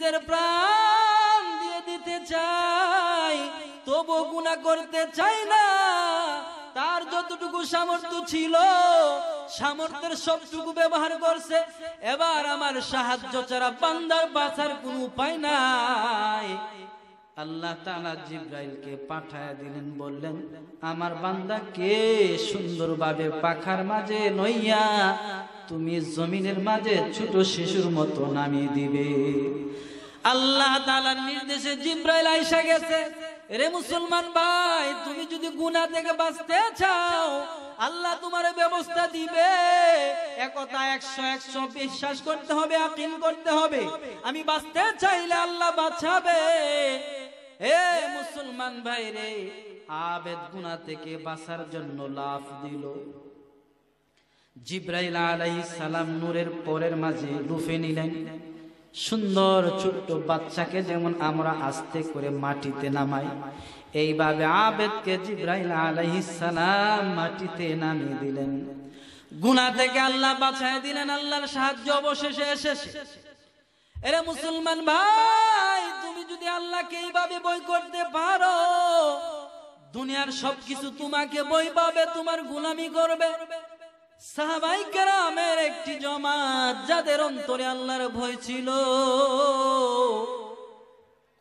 নিজের প্রাণ দিয়ে দিতে চাই তবু গুণা করতে চাই না তার যতটুকু সামর্থ্য ছিল সামর্থ্যের সবটুকু ব্যবহার করছে এবার আমার সাহায্য ছাড়া পান্দার বাঁচার কোন উপায় নাই আল্লাহ তালা জিব্রাইলকে পাঠায় দিলেন বললেন আমার বান্দা কে সুন্দরভাবে পাখার মাঝে নইয়া তুমি জমিনের মাঝে ছোট শিশুর মতো নামিয়ে দিবে আল্লাহ তালার নির্দেশে জিব্রাইল আইসা গেছে রে মুসলমান ভাই তুমি যদি গুনা থেকে বাঁচতে চাও আল্লাহ তোমার ব্যবস্থা দিবে একতা একশো একশো বিশ্বাস করতে হবে আকিল করতে হবে আমি বাঁচতে চাইলে আল্লাহ বাঁচাবে হে মুসলমান ভাই রে আবেদ গুনা থেকে বাঁচার জন্য লাভ দিল জিব্রাইল আলাই সালাম নূরের পরের মাঝে লুফে নিলেন সুন্দর ছোট্ট বাচ্চাকে যেমন আমরা আস্তে করে মাটিতে নামাই এইভাবে আবেদকে জিব্রাইল সালাম মাটিতে নামিয়ে দিলেন গুনা থেকে আল্লাহ বাছাই দিলেন আল্লাহর সাহায্য অবশেষে এসে এরে মুসলমান ভাই তুমি যদি আল্লাহকে এইভাবে বই করতে পারো দুনিয়ার সবকিছু তোমাকে বই পাবে তোমার গুলামি করবে সাহাবাই কারামের একটি জমাত যাদের অন্তরে আল্লাহর ভয় ছিল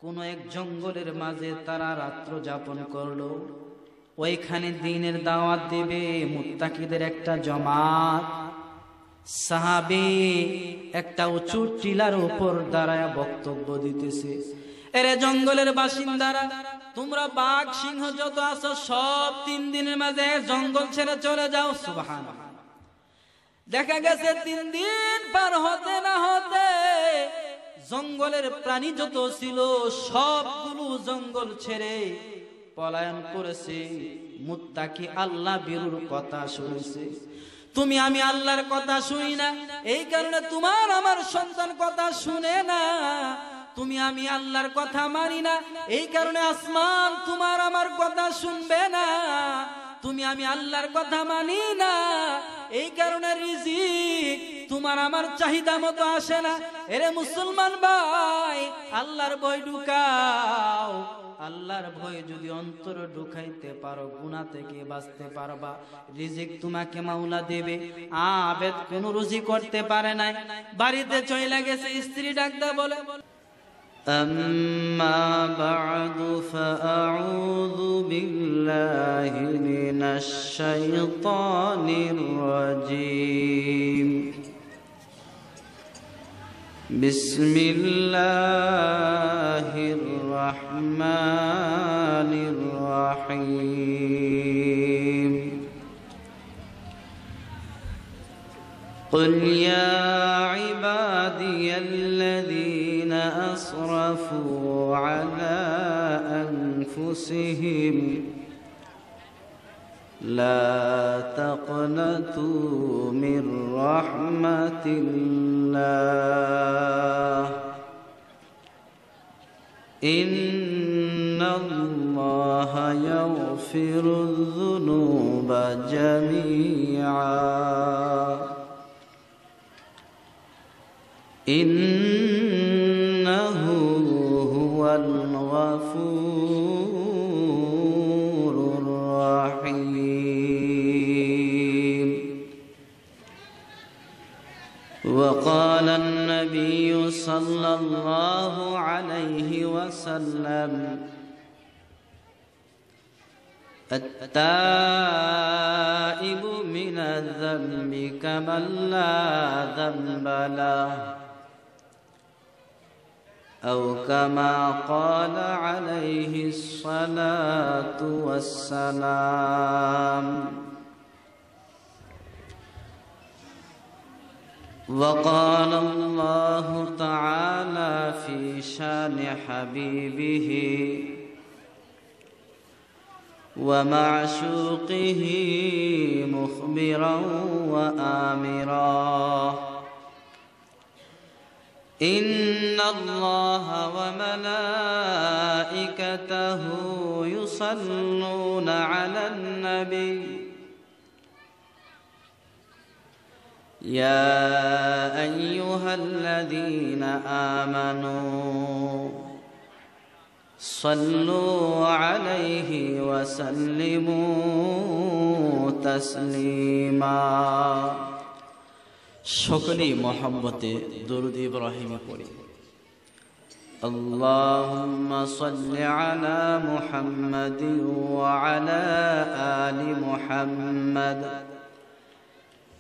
কোন এক জঙ্গলের মাঝে তারা রাত্র যাপন করলো ওইখানে দিনের দাওয়াত দেবে মুত্তাকিদের একটা জমাত সাহাবি একটা উঁচু টিলার উপর দাঁড়ায় বক্তব্য দিতেছে এরে জঙ্গলের বাসিন্দারা তোমরা বাঘ সিংহ যত আছো সব তিন দিনের মাঝে জঙ্গল ছেড়ে চলে যাও সুবাহ দেখা গেছে তিন দিন পার হতে না হতে জঙ্গলের প্রাণী যত ছিল সবগুলো জঙ্গল ছেড়ে পলায়ন করেছে মুত্তাকি আল্লাহ বিরুর কথা শুনেছে তুমি আমি আল্লাহর কথা শুনি না এই কারণে তোমার আমার সন্তান কথা শুনে না তুমি আমি আল্লাহর কথা মানি না এই কারণে আসমান তোমার আমার কথা শুনবে না তুমি আমি আল্লাহর কথা মানি না এই কারণে রিজিক তোমার আমার চাহিদা মতো আসে না এরে মুসলমান ভাই আল্লাহর বই ঢুকাও আল্লাহর ভয় যদি অন্তর ঢুকাইতে পারো গুণা থেকে বাঁচতে পারবা রিজিক তোমাকে মাওলা দেবে আবেদ কোনো রুজি করতে পারে নাই বাড়িতে চলে গেছে স্ত্রী ডাক্তার বলে أما بعد فأعوذ بالله من الشيطان الرجيم بسم الله الرحمن الرحيم قل يا أسرفوا على أنفسهم لا تقنطوا من رحمة الله إن الله يغفر الذنوب جميعا إن النبي صلى الله عليه وسلم التائب من الذنب كمن لا ذنب له أو كما قال عليه الصلاة والسلام وقال الله تعالى في شان حبيبه ومعشوقه مخبرا وآمرا إن الله وملائكته يصلون على النبي يا أيها الذين آمنوا صلوا عليه وسلموا تسليما شكري محبت درد إبراهيم قولي اللهم صل على محمد وعلى آل محمد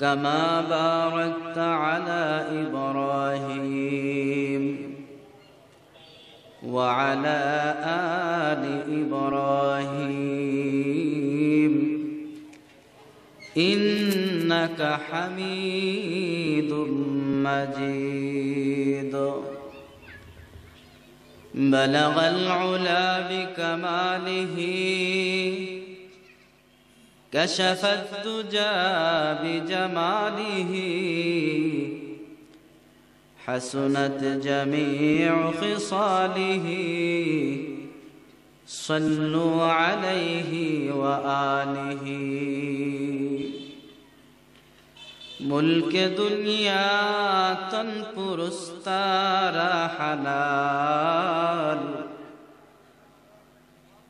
كما باركت على إبراهيم وعلى آل إبراهيم إنك حميد مجيد بلغ العلا بكماله كشف الدجى بجماله حسنت جميع خصاله صلوا عليه وآله ملك دنيا تنفر استار حلال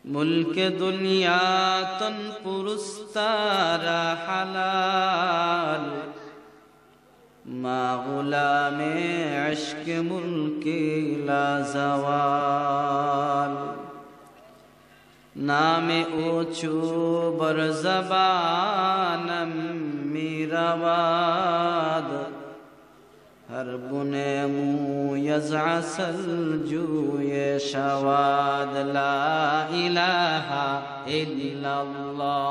ملك دنيا تنفر استار سارا حلال ما غلام عشق ملكي لا زوال نام اوچو بر زبانم میرواد هر بنه مو يزع سلجو شواد لا اله الا الله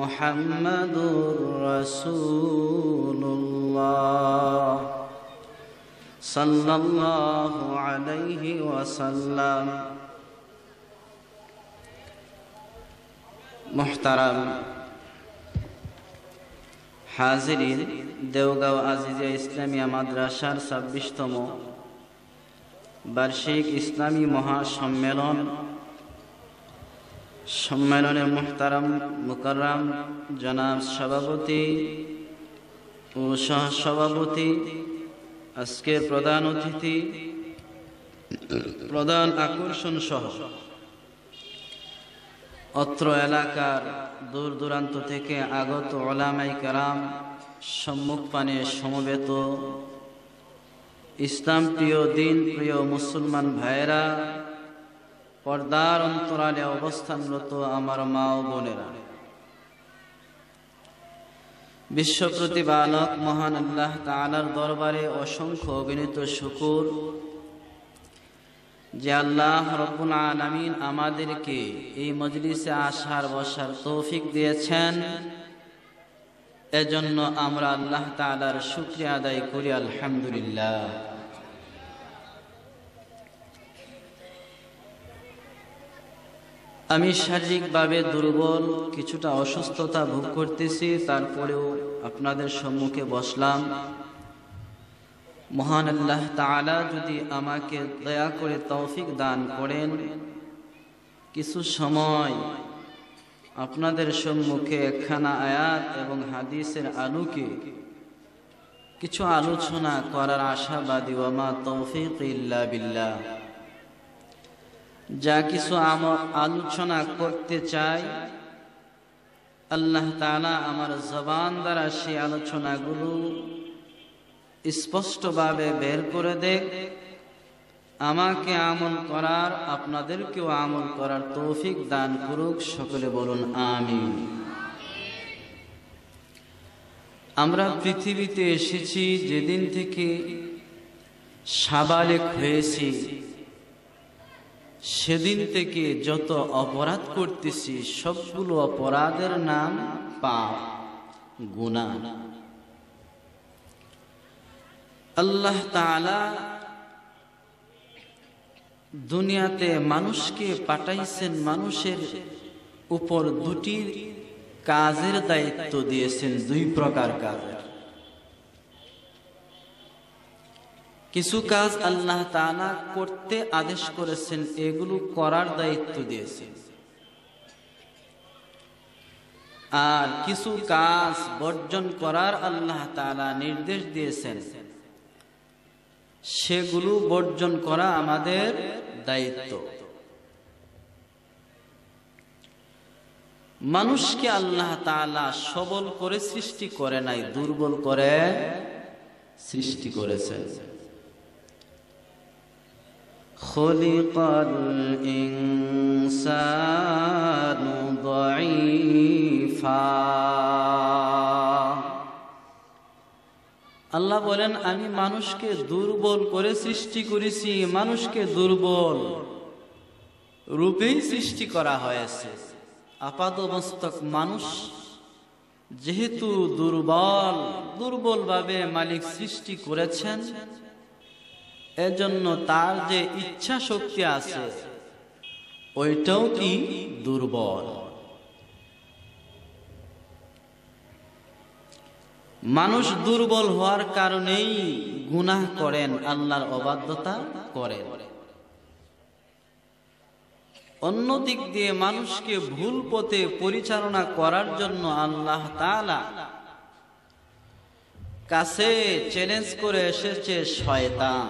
محمد رسول الله صلى الله عليه وسلم محترم হাজিরিন দেওগাঁও আজিজিয়া مدرشار سبشتمو برشيك اسلامي ইসলামী ملون সম্মেলনে মুহতারাম মুকাররাম জনাব সভাপতি ও সহ সভাপতি আজকের প্রধান অতিথি প্রধান আকর্ষণ সহ অত্র এলাকার দূর দূরান্ত থেকে আগত ওলামাই কারাম সম্মুখ পানে সমবেত ইসলাম প্রিয় দিন প্রিয় মুসলমান ভাইয়েরা পর্দার অন্তরালে অবস্থানরত আমার মা ও বোনেরা বিশ্ব প্রতিপালক মহান আল্লাহ তালার দরবারে অসংখ্য অগণিত শুকুর যে আল্লাহ রব্বুল আলমিন আমাদেরকে এই মজলিসে আসার বসার তৌফিক দিয়েছেন এজন্য আমরা আল্লাহ তালার শুক্রিয়া আদায় করি আলহামদুলিল্লাহ আমি শারীরিকভাবে দুর্বল কিছুটা অসুস্থতা ভোগ করতেছি তারপরেও আপনাদের সম্মুখে বসলাম মহান আল্লাহ তালা যদি আমাকে দয়া করে তৌফিক দান করেন কিছু সময় আপনাদের সম্মুখে একখানা আয়াত এবং হাদিসের আলোকে কিছু আলোচনা করার আশাবাদী ওমা তৌফিক ইল্লা বিল্লাহ যা কিছু আমার আলোচনা করতে চাই আল্লাহ তালা আমার জবান দ্বারা সেই আলোচনাগুলো স্পষ্টভাবে বের করে দেখ আমাকে আমল করার আপনাদেরকেও আমল করার তৌফিক দান করুক সকলে বলুন আমি আমরা পৃথিবীতে এসেছি যেদিন থেকে সাবালিক হয়েছি সেদিন থেকে যত অপরাধ করতেছি সবগুলো অপরাধের নাম পাপ গুণা আল্লাহ তালা দুনিয়াতে মানুষকে পাঠাইছেন মানুষের উপর দুটি কাজের দায়িত্ব দিয়েছেন দুই প্রকার কাজের কিছু কাজ আল্লাহ তালা করতে আদেশ করেছেন এগুলো করার দায়িত্ব দিয়েছেন আর কিছু কাজ বর্জন করার আল্লাহ তালা নির্দেশ দিয়েছেন সেগুলো বর্জন করা আমাদের দায়িত্ব মানুষকে আল্লাহ তালা সবল করে সৃষ্টি করে নাই দুর্বল করে সৃষ্টি করেছে خلق الإنسان ضعيفا আল্লাহ বলেন আমি মানুষকে দুর্বল করে সৃষ্টি করেছি মানুষকে দুর্বল রূপেই সৃষ্টি করা হয়েছে আপাদমস্তক মানুষ যেহেতু দুর্বল দুর্বলভাবে মালিক সৃষ্টি করেছেন এজন্য তার যে ইচ্ছা শক্তি আছে ওইটাও কি দুর্বল মানুষ দুর্বল হওয়ার কারণেই গুনাহ করেন আল্লাহর অবাধ্যতা করেন অন্য দিক দিয়ে মানুষকে ভুল পথে পরিচালনা করার জন্য আল্লাহ তালা কাছে চ্যালেঞ্জ করে এসেছে শয়তান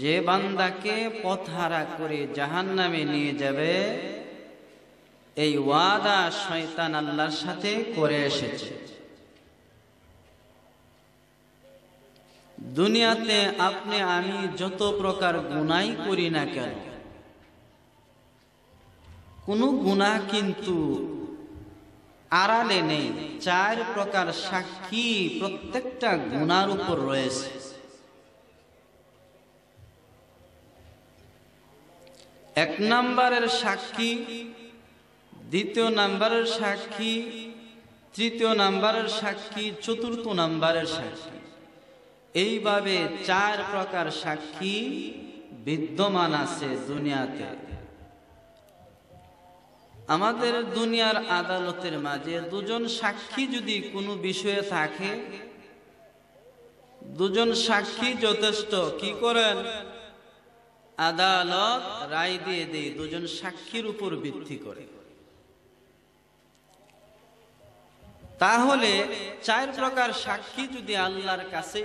যে বান্দাকে পথহারা করে জাহান নামে নিয়ে যাবে এই ওয়াদা শয়তান আল্লাহর সাথে করে এসেছে দুনিয়াতে আপনি আমি যত প্রকার গুনাই করি না কেন কোনো গুণা কিন্তু আড়ালে নেই চার প্রকার সাক্ষী প্রত্যেকটা গুণার উপর রয়েছে এক নাম্বারের সাক্ষী দ্বিতীয় নাম্বারের সাক্ষী তৃতীয় নাম্বারের সাক্ষী চতুর্থ নাম্বারের সাক্ষী এইভাবে চার প্রকার সাক্ষী বিদ্যমান আছে দুনিয়াতে আমাদের দুনিয়ার আদালতের মাঝে দুজন সাক্ষী যদি কোনো বিষয়ে থাকে দুজন সাক্ষী যথেষ্ট কি করেন আদালত রায় দিয়ে দেয় দুজন সাক্ষীর উপর ভিত্তি করে তাহলে চার প্রকার সাক্ষী যদি আল্লাহর কাছে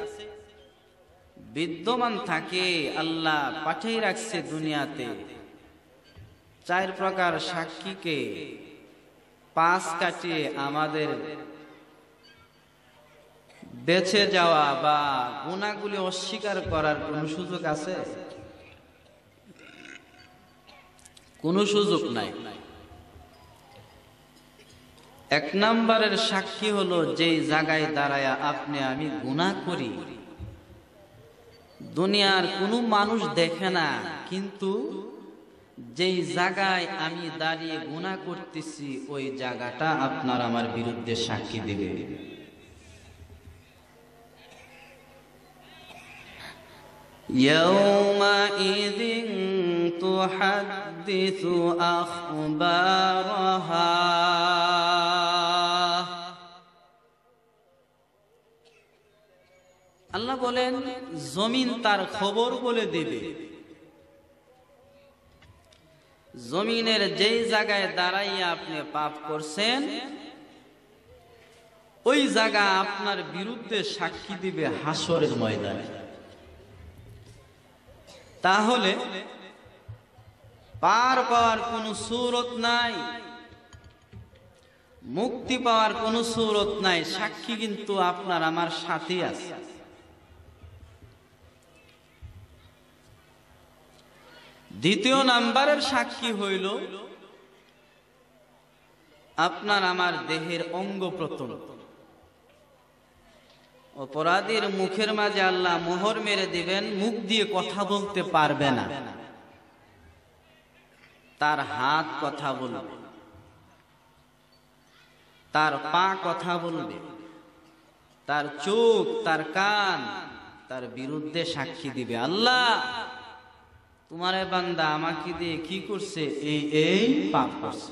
বিদ্যমান থাকে আল্লাহ পাঠিয়ে রাখছে দুনিয়াতে চার প্রকার সাক্ষীকে পাঁচ কাটিয়ে আমাদের বেছে যাওয়া বা গুণাগুলি অস্বীকার করার কোন সুযোগ আছে কোনো সুযোগ নাই এক নম্বরের সাক্ষী হলো যে জায়গায় দাঁড়ায় আপনি আমি গুণা করি দুনিয়ার কোনো মানুষ দেখে না কিন্তু যেই জায়গায় আমি দাঁড়িয়ে গুণা করতেছি ওই জায়গাটা আপনার আমার বিরুদ্ধে সাক্ষী দেবে يومئذ تحدث أخبارها আল্লাহ বলেন জমিন তার খবর বলে দেবে জমিনের যেই জায়গায় দাঁড়াইয়া আপনি পাপ করছেন ওই জায়গা আপনার বিরুদ্ধে সাক্ষী দিবে হাসরের ময়দানে তাহলে পার পাওয়ার কোনো সুরত নাই মুক্তি পাওয়ার কোনো সুরত নাই সাক্ষী কিন্তু আপনার আমার সাথে আছে দ্বিতীয় নাম্বারের সাক্ষী হইল আপনার আমার দেহের অঙ্গ প্রত্যঙ্গ অপরাধীর মুখের মাঝে আল্লাহ মোহর মেরে দিবেন মুখ দিয়ে কথা বলতে পারবে না তার হাত কথা বলবে তার পা কথা বলবে তার চোখ তার কান তার বিরুদ্ধে সাক্ষী দিবে আল্লাহ তোমার বান্দা আমাকে দিয়ে কি করছে এই এই পাপ করছে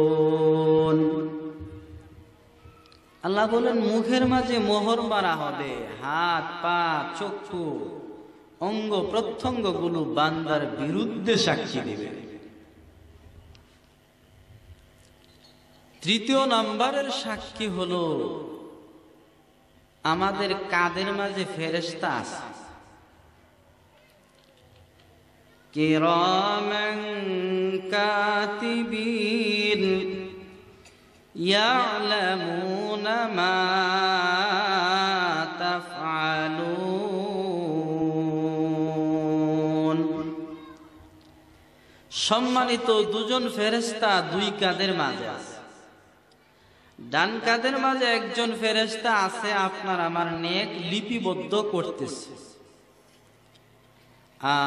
আল্লাহ বলেন মুখের মাঝে মোহর মারা হবে হাত পা চক্ষু অঙ্গ প্রত্যঙ্গগুলো বান্দার বিরুদ্ধে সাক্ষী দেবে তৃতীয় নাম্বারের সাক্ষী হলো আমাদের কাদের মাঝে ফেরেস্তা আছে কেরম কাতিবী يعلمون ما تفعلون সম্মানিত দুজন ফেরেস্তা দুই কাদের মাঝে আছে ডান কাদের মাঝে একজন ফেরেস্তা আছে আপনার আমার নেক লিপিবদ্ধ করতেছে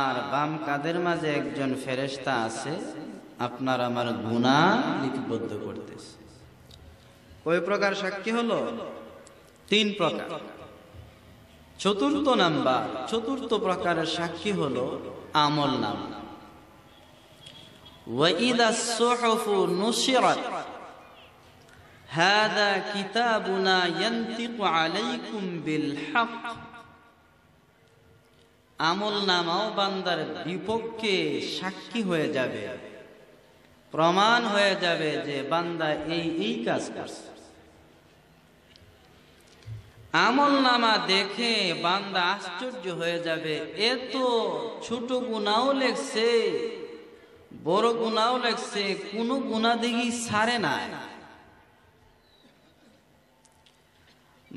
আর বাম কাদের মাঝে একজন ফেরেস্তা আছে আপনার আমার গুণা লিপিবদ্ধ করতেছে ওই প্রকার সাক্ষী হলো তিন প্রকার চতুর্থ নাম্বার চতুর্থ প্রকারের সাক্ষী হলো আমল নাম وإذا الصحف نشرت هذا كتابنا ينطق عليكم بالحق আমল নামাও বান্দার বিপক্ষে সাক্ষী হয়ে যাবে প্রমাণ হয়ে যাবে যে বান্দা এই এই কাজ করছে আমল নামা দেখে বান্দা আশ্চর্য হয়ে যাবে এত ছোট গুণাও লেখছে বড় গুণাও লেখছে কোনো গুণা দেখি সারে না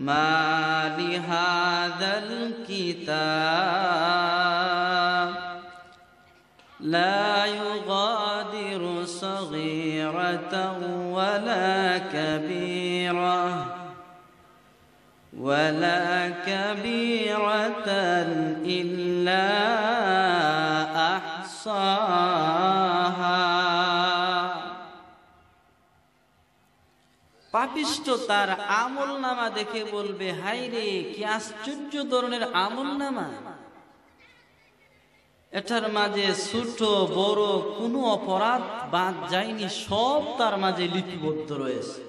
মালিহাদাল কিতাব ওয়ালা কাবীরা ولا كبيرة إلا أحصاها পাপিষ্ট তার আমল নামা দেখে বলবে হাই রে কি আশ্চর্য ধরনের আমল নামা এটার মাঝে ছোট বড় কোনো অপরাধ বাদ যায়নি সব তার মাঝে লিপিবদ্ধ রয়েছে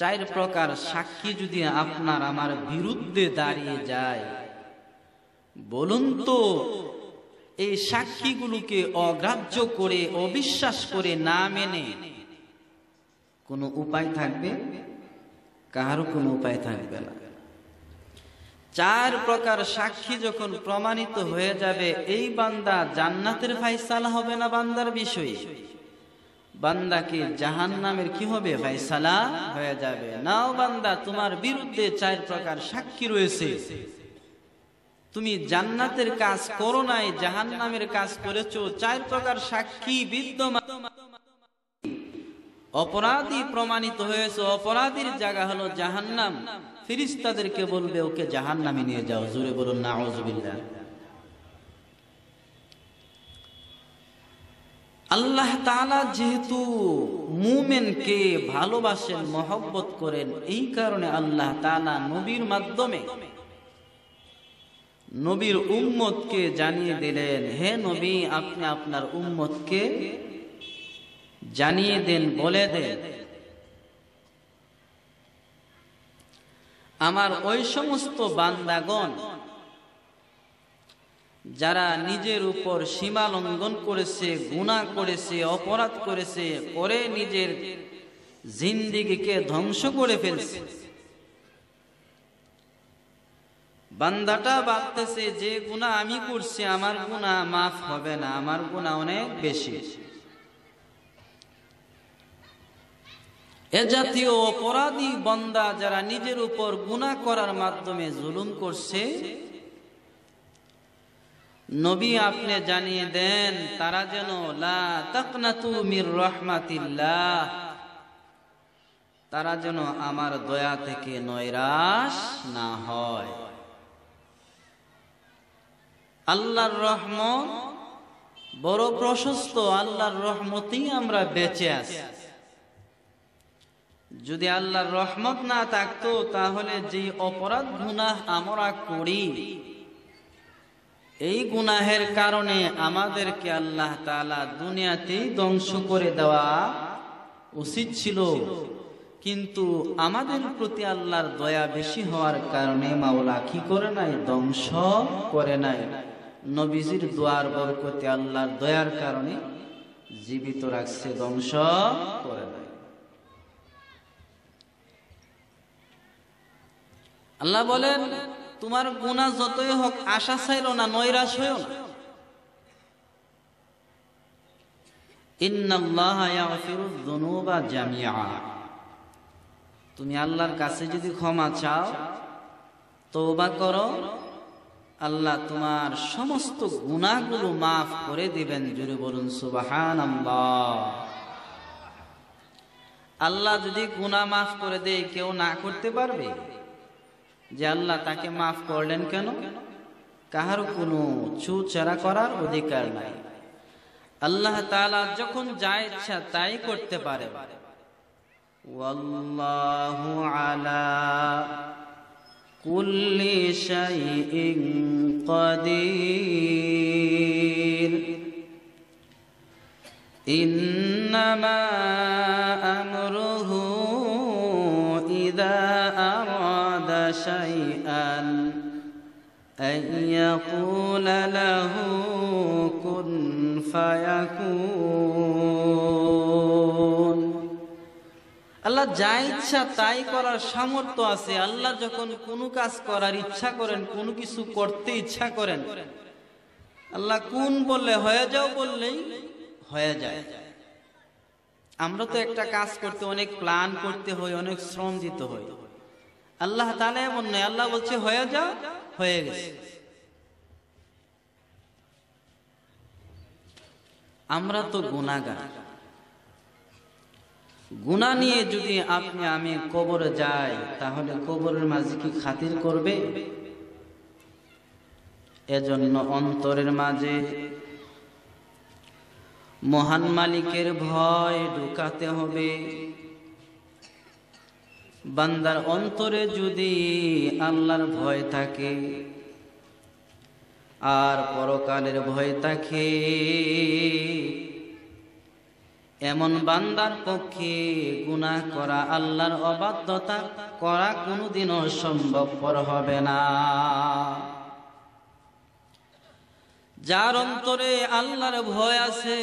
চার প্রকার সাক্ষী যদি আপনার আমার বিরুদ্ধে দাঁড়িয়ে যায় বলুন তো এই সাক্ষীগুলোকে অগ্রাহ্য করে অবিশ্বাস করে না মেনে কোনো উপায় থাকবে কারো কোনো উপায় থাকবে না চার প্রকার সাক্ষী যখন প্রমাণিত হয়ে যাবে এই বান্দা জান্নাতের ফাইসালা হবে না বান্দার বিষয়ে বান্দাকে জাহান নামের কি হবে ফাইসালা হয়ে যাবে নাও বান্দা তোমার বিরুদ্ধে চার প্রকার সাক্ষী রয়েছে তুমি জান্নাতের কাজ করো নাই জাহান নামের কাজ করেছো চার প্রকার সাক্ষী বিদ্যমান অপরাধী প্রমাণিত হয়েছে অপরাধীর জায়গা হলো জাহান্নাম ফিরিস্তাদেরকে বলবে ওকে জাহান্নামে নিয়ে যাও জুড়ে বলুন না আল্লাহ তালা যেহেতু মুমেনকে ভালোবাসেন মহব্বত করেন এই কারণে আল্লাহ তালা নবীর মাধ্যমে নবীর উম্মতকে জানিয়ে দিলেন হে নবী আপনি আপনার উম্মতকে জানিয়ে দেন বলে দেন আমার ওই সমস্ত বান্দাগণ যারা নিজের উপর সীমা লঙ্ঘন করেছে গুণা করেছে অপরাধ করেছে করে নিজের জিন্দিগিকে ধ্বংস করে ফেলছে বান্দাটা বাঁধতেছে যে গুণা আমি করছি আমার গুণা মাফ হবে না আমার গুণা অনেক বেশি এ জাতীয় অপরাধী বন্দা যারা নিজের উপর গুণা করার মাধ্যমে জুলুম করছে নবী আপনি জানিয়ে দেন তারা যেন লা তারা যেন আমার দয়া থেকে নৈরাশ না হয় আল্লাহর রহমত বড় প্রশস্ত আল্লাহর রহমতেই আমরা বেঁচে আছি যদি আল্লাহর রহমত না থাকতো তাহলে যে অপরাধ গুনাহ আমরা করি এই গুনাহের কারণে আমাদেরকে আল্লাহ তালা দুনিয়াতেই ধ্বংস করে দেওয়া উচিত ছিল কিন্তু আমাদের প্রতি আল্লাহর দয়া বেশি হওয়ার কারণে মাওলা কি করে নাই ধ্বংস করে নাই নবীজির দোয়ার বরকতে আল্লাহর দয়ার কারণে জীবিত রাখছে ধ্বংস করে নাই আল্লাহ বলেন তোমার গুণা যতই হোক আশা চাইল না নৈরাস হইও না তুমি আল্লাহর কাছে যদি ক্ষমা চাও বা করো আল্লাহ তোমার সমস্ত গুণাগুলো মাফ করে দিবেন জুড়ে বলুন সুবাহান আল্লাহ যদি গুণা মাফ করে দেয় কেউ না করতে পারবে যে আল্লাহ তাকে মাফ করলেন কেন কাহার কোনো চুচেরা করার অধিকার নাই আল্লাহ তালা যখন যা ইচ্ছা তাই করতে পারে ওয়াল্লাহু আলা شيئا أن يقول له كن فيكون আল্লাহ যা ইচ্ছা তাই করার সামর্থ্য আছে আল্লাহ যখন কোনো কাজ করার ইচ্ছা করেন কোনো কিছু করতে ইচ্ছা করেন আল্লাহ কোন বললে হয়ে যাও বললেই হয়ে যায় আমরা তো একটা কাজ করতে অনেক প্ল্যান করতে হয় অনেক শ্রম দিতে হয় আল্লাহ তালা এমন নয় আল্লাহ বলছে হয়ে যাও হয়ে গেছে আমরা তো গুণাগার গুণা নিয়ে যদি আপনি আমি কবরে যাই তাহলে কবরের মাঝে কি খাতির করবে এজন্য অন্তরের মাঝে মহান মালিকের ভয় ঢুকাতে হবে বান্দার অন্তরে যদি আল্লাহর ভয় থাকে আর পরকালের ভয় থাকে এমন বান্দার পক্ষে গুণা করা আল্লাহর অবাধ্যতা করা কোনোদিনও সম্ভবপর হবে না যার অন্তরে আল্লাহর ভয় আছে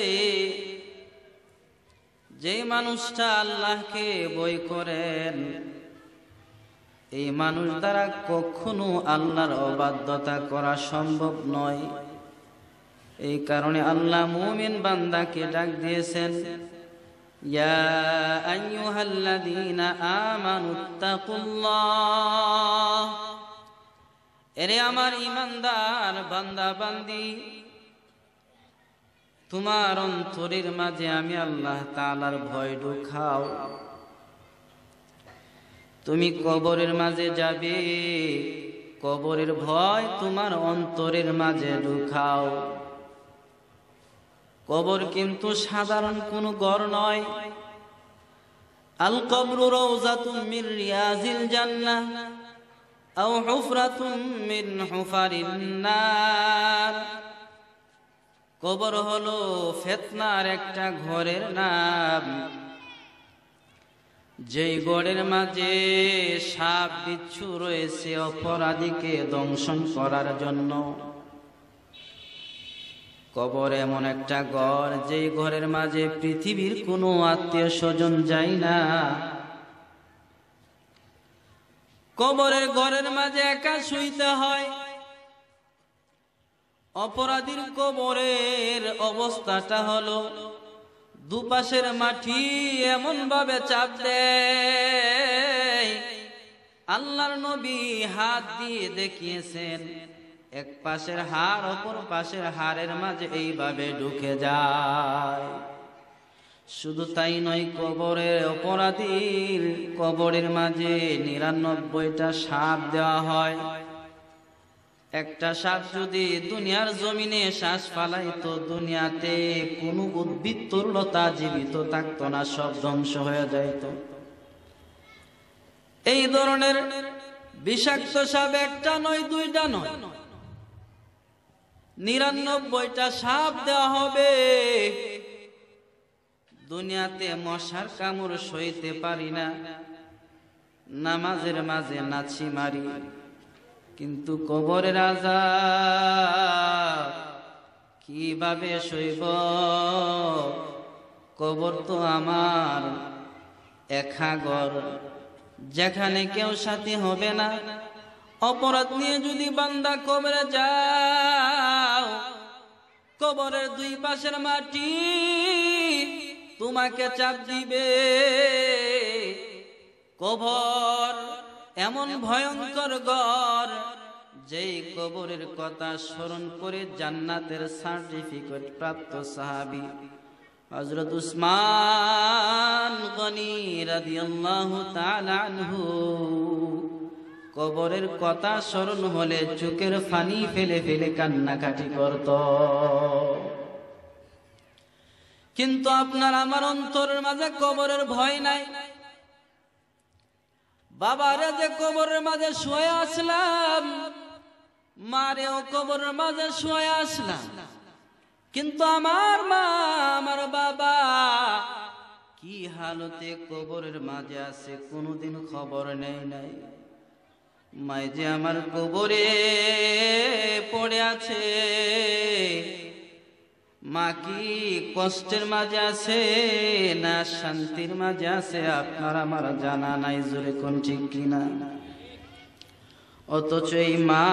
যে মানুষটা আল্লাহকে বই করেন এই মানুষ দ্বারা কখনো আল্লাহর অবাধ্যতা করা সম্ভব নয় এই কারণে আল্লাহ মুমিন বান্দাকে ডাক দিয়েছেন এরে আমার ইমানদার বান্দা বান্দি তোমার অন্তরের মাঝে আমি আল্লাহ তালার ভয় ঢুকাও তুমি কবরের মাঝে যাবে কবরের ভয় তোমার অন্তরের মাঝে ঢুকাও কবর কিন্তু সাধারণ কোনো গড় নয় আল কবর রিয়াজিল জান্নাহ আও হুফরাতুম মিন হুফারিন নার কবর হলো ফেতনার একটা ঘরের নাম যেই গড়ের মাঝে সাপ বিচ্ছু রয়েছে অপরাধীকে দংশন করার জন্য কবর এমন একটা ঘর যেই ঘরের মাঝে পৃথিবীর কোনো আত্মীয় স্বজন যায় না কবরের ঘরের মাঝে একা শুইতে হয় অপরাধীর কবরের অবস্থাটা হলো দুপাশের মাটি এমন ভাবে চাপ আল্লাহর নবী হাত দিয়ে দেখিয়েছেন এক পাশের হাড় অপর পাশের হাড়ের মাঝে এইভাবে ঢুকে যায় শুধু তাই নয় কবরের অপরাধীর কবরের মাঝে নিরানব্বইটা সাপ দেওয়া হয় একটা সাপ যদি দুনিয়ার জমিনে শ্বাস ফালাইতো দুনিয়াতে কোন উদ্ভিদ তরুলতা জীবিত থাকতো না সব ধ্বংস হয়ে যাইত এই ধরনের বিষাক্ত সাপ একটা নয় দুইটা নয় নিরানব্বইটা সাপ দেওয়া হবে দুনিয়াতে মশার কামড় সইতে পারি না নামাজের মাঝে নাচি মারি কিন্তু কবরের রাজা কিভাবে শৈব কবর তো আমার একা ঘর যেখানে কেউ সাথী হবে না অপরাধ নিয়ে যদি বান্দা কবরে যাও কবরের দুই পাশের মাটি তোমাকে চাপ দিবে কবর এমন ভয়ঙ্কর গড় যেই কবরের কথা স্মরণ করে জান্নাতের সার্টিফিকেট প্রাপ্ত সাহাবি হজরত উসমান কবরের কথা স্মরণ হলে চুকের ফানি ফেলে ফেলে কান্নাকাটি করত কিন্তু আপনার আমার অন্তরের মাঝে কবরের ভয় নাই বাবারে যে কবরের মাঝে শুয়ে আসলাম মারেও কবরের মাঝে শুয়ে আসলাম কিন্তু আমার মা আমার বাবা কি হালতে কবরের মাঝে আছে কোনোদিন খবর নেই নাই মাই যে আমার কবরে পড়ে আছে মা কি কষ্টের মাঝে আছে না শান্তির মাঝে আছে আপনার আমার জানা নাই জোরে কোন ঠিক কিনা অথচ এই মা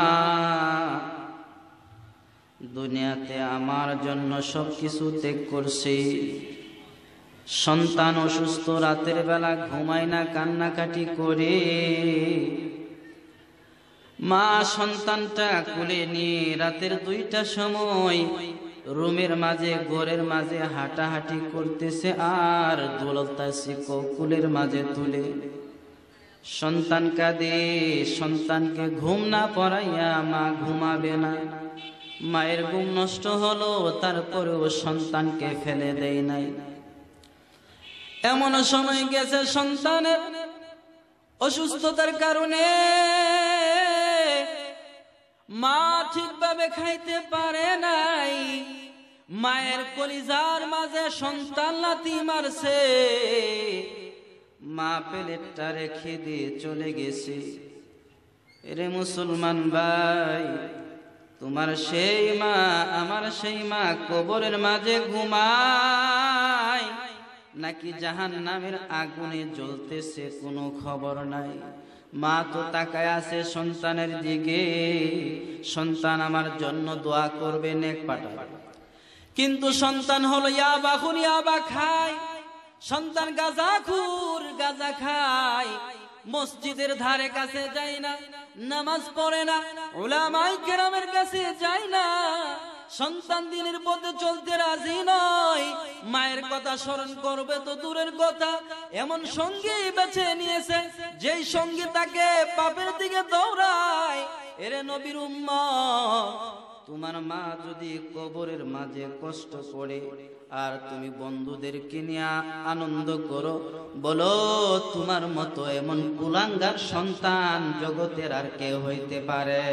দুনিয়াতে আমার জন্য সব কিছু ত্যাগ করছে সন্তান অসুস্থ রাতের বেলা ঘুমায় না কান্নাকাটি করে মা সন্তানটা কুলে নিয়ে রাতের দুইটা সময় রুমের মাঝে ঘরের মাঝে হাঁটাহাঁটি করতেছে আর দোলতাছে কুলের মাঝে তুলে সন্তান কাঁদে সন্তানকে ঘুম না পড়াইয়া মা ঘুমাবে না মায়ের ঘুম নষ্ট হলো তারপরেও সন্তানকে ফেলে দেয় নাই এমন সময় গেছে সন্তানের অসুস্থতার কারণে মা ঠিকভাবে খাইতে পারে নাই মায়ের কলিজার মাঝে সন্তান লাতি মারছে মা পেলেটটা রেখে দিয়ে চলে গেছে রে মুসলমান ভাই তোমার সেই মা আমার সেই মা কবরের মাঝে ঘুমায় নাকি জাহান নামের আগুনে জ্বলতেছে কোনো খবর নাই মা তো তাকায় আছে সন্তানের দিকে সন্তান আমার জন্য দোয়া করবে নেক পাঠাবে কিন্তু সন্তান হলো ইয়া বাখুন ইয়া বা খায় সন্তান গাজা খুর গাজা খায় মসজিদের ধারে কাছে যাই না নামাজ পড়ে না ওলামাই কেরামের কাছে যাই না সন্তান দিনের পথে চলতে রাজি নয় মায়ের কথা স্মরণ করবে তো দূরের কথা এমন সঙ্গী বেছে নিয়েছে যেই সঙ্গী তাকে পাপের দিকে দৌড়ায় এরে নবীর উম্মা তোমার মা যদি কবরের মাঝে কষ্ট করে আর তুমি বন্ধুদেরকে নিয়ে আনন্দ করো বলো তোমার মতো এমন কুলাঙ্গার সন্তান জগতের আর কেউ হইতে পারে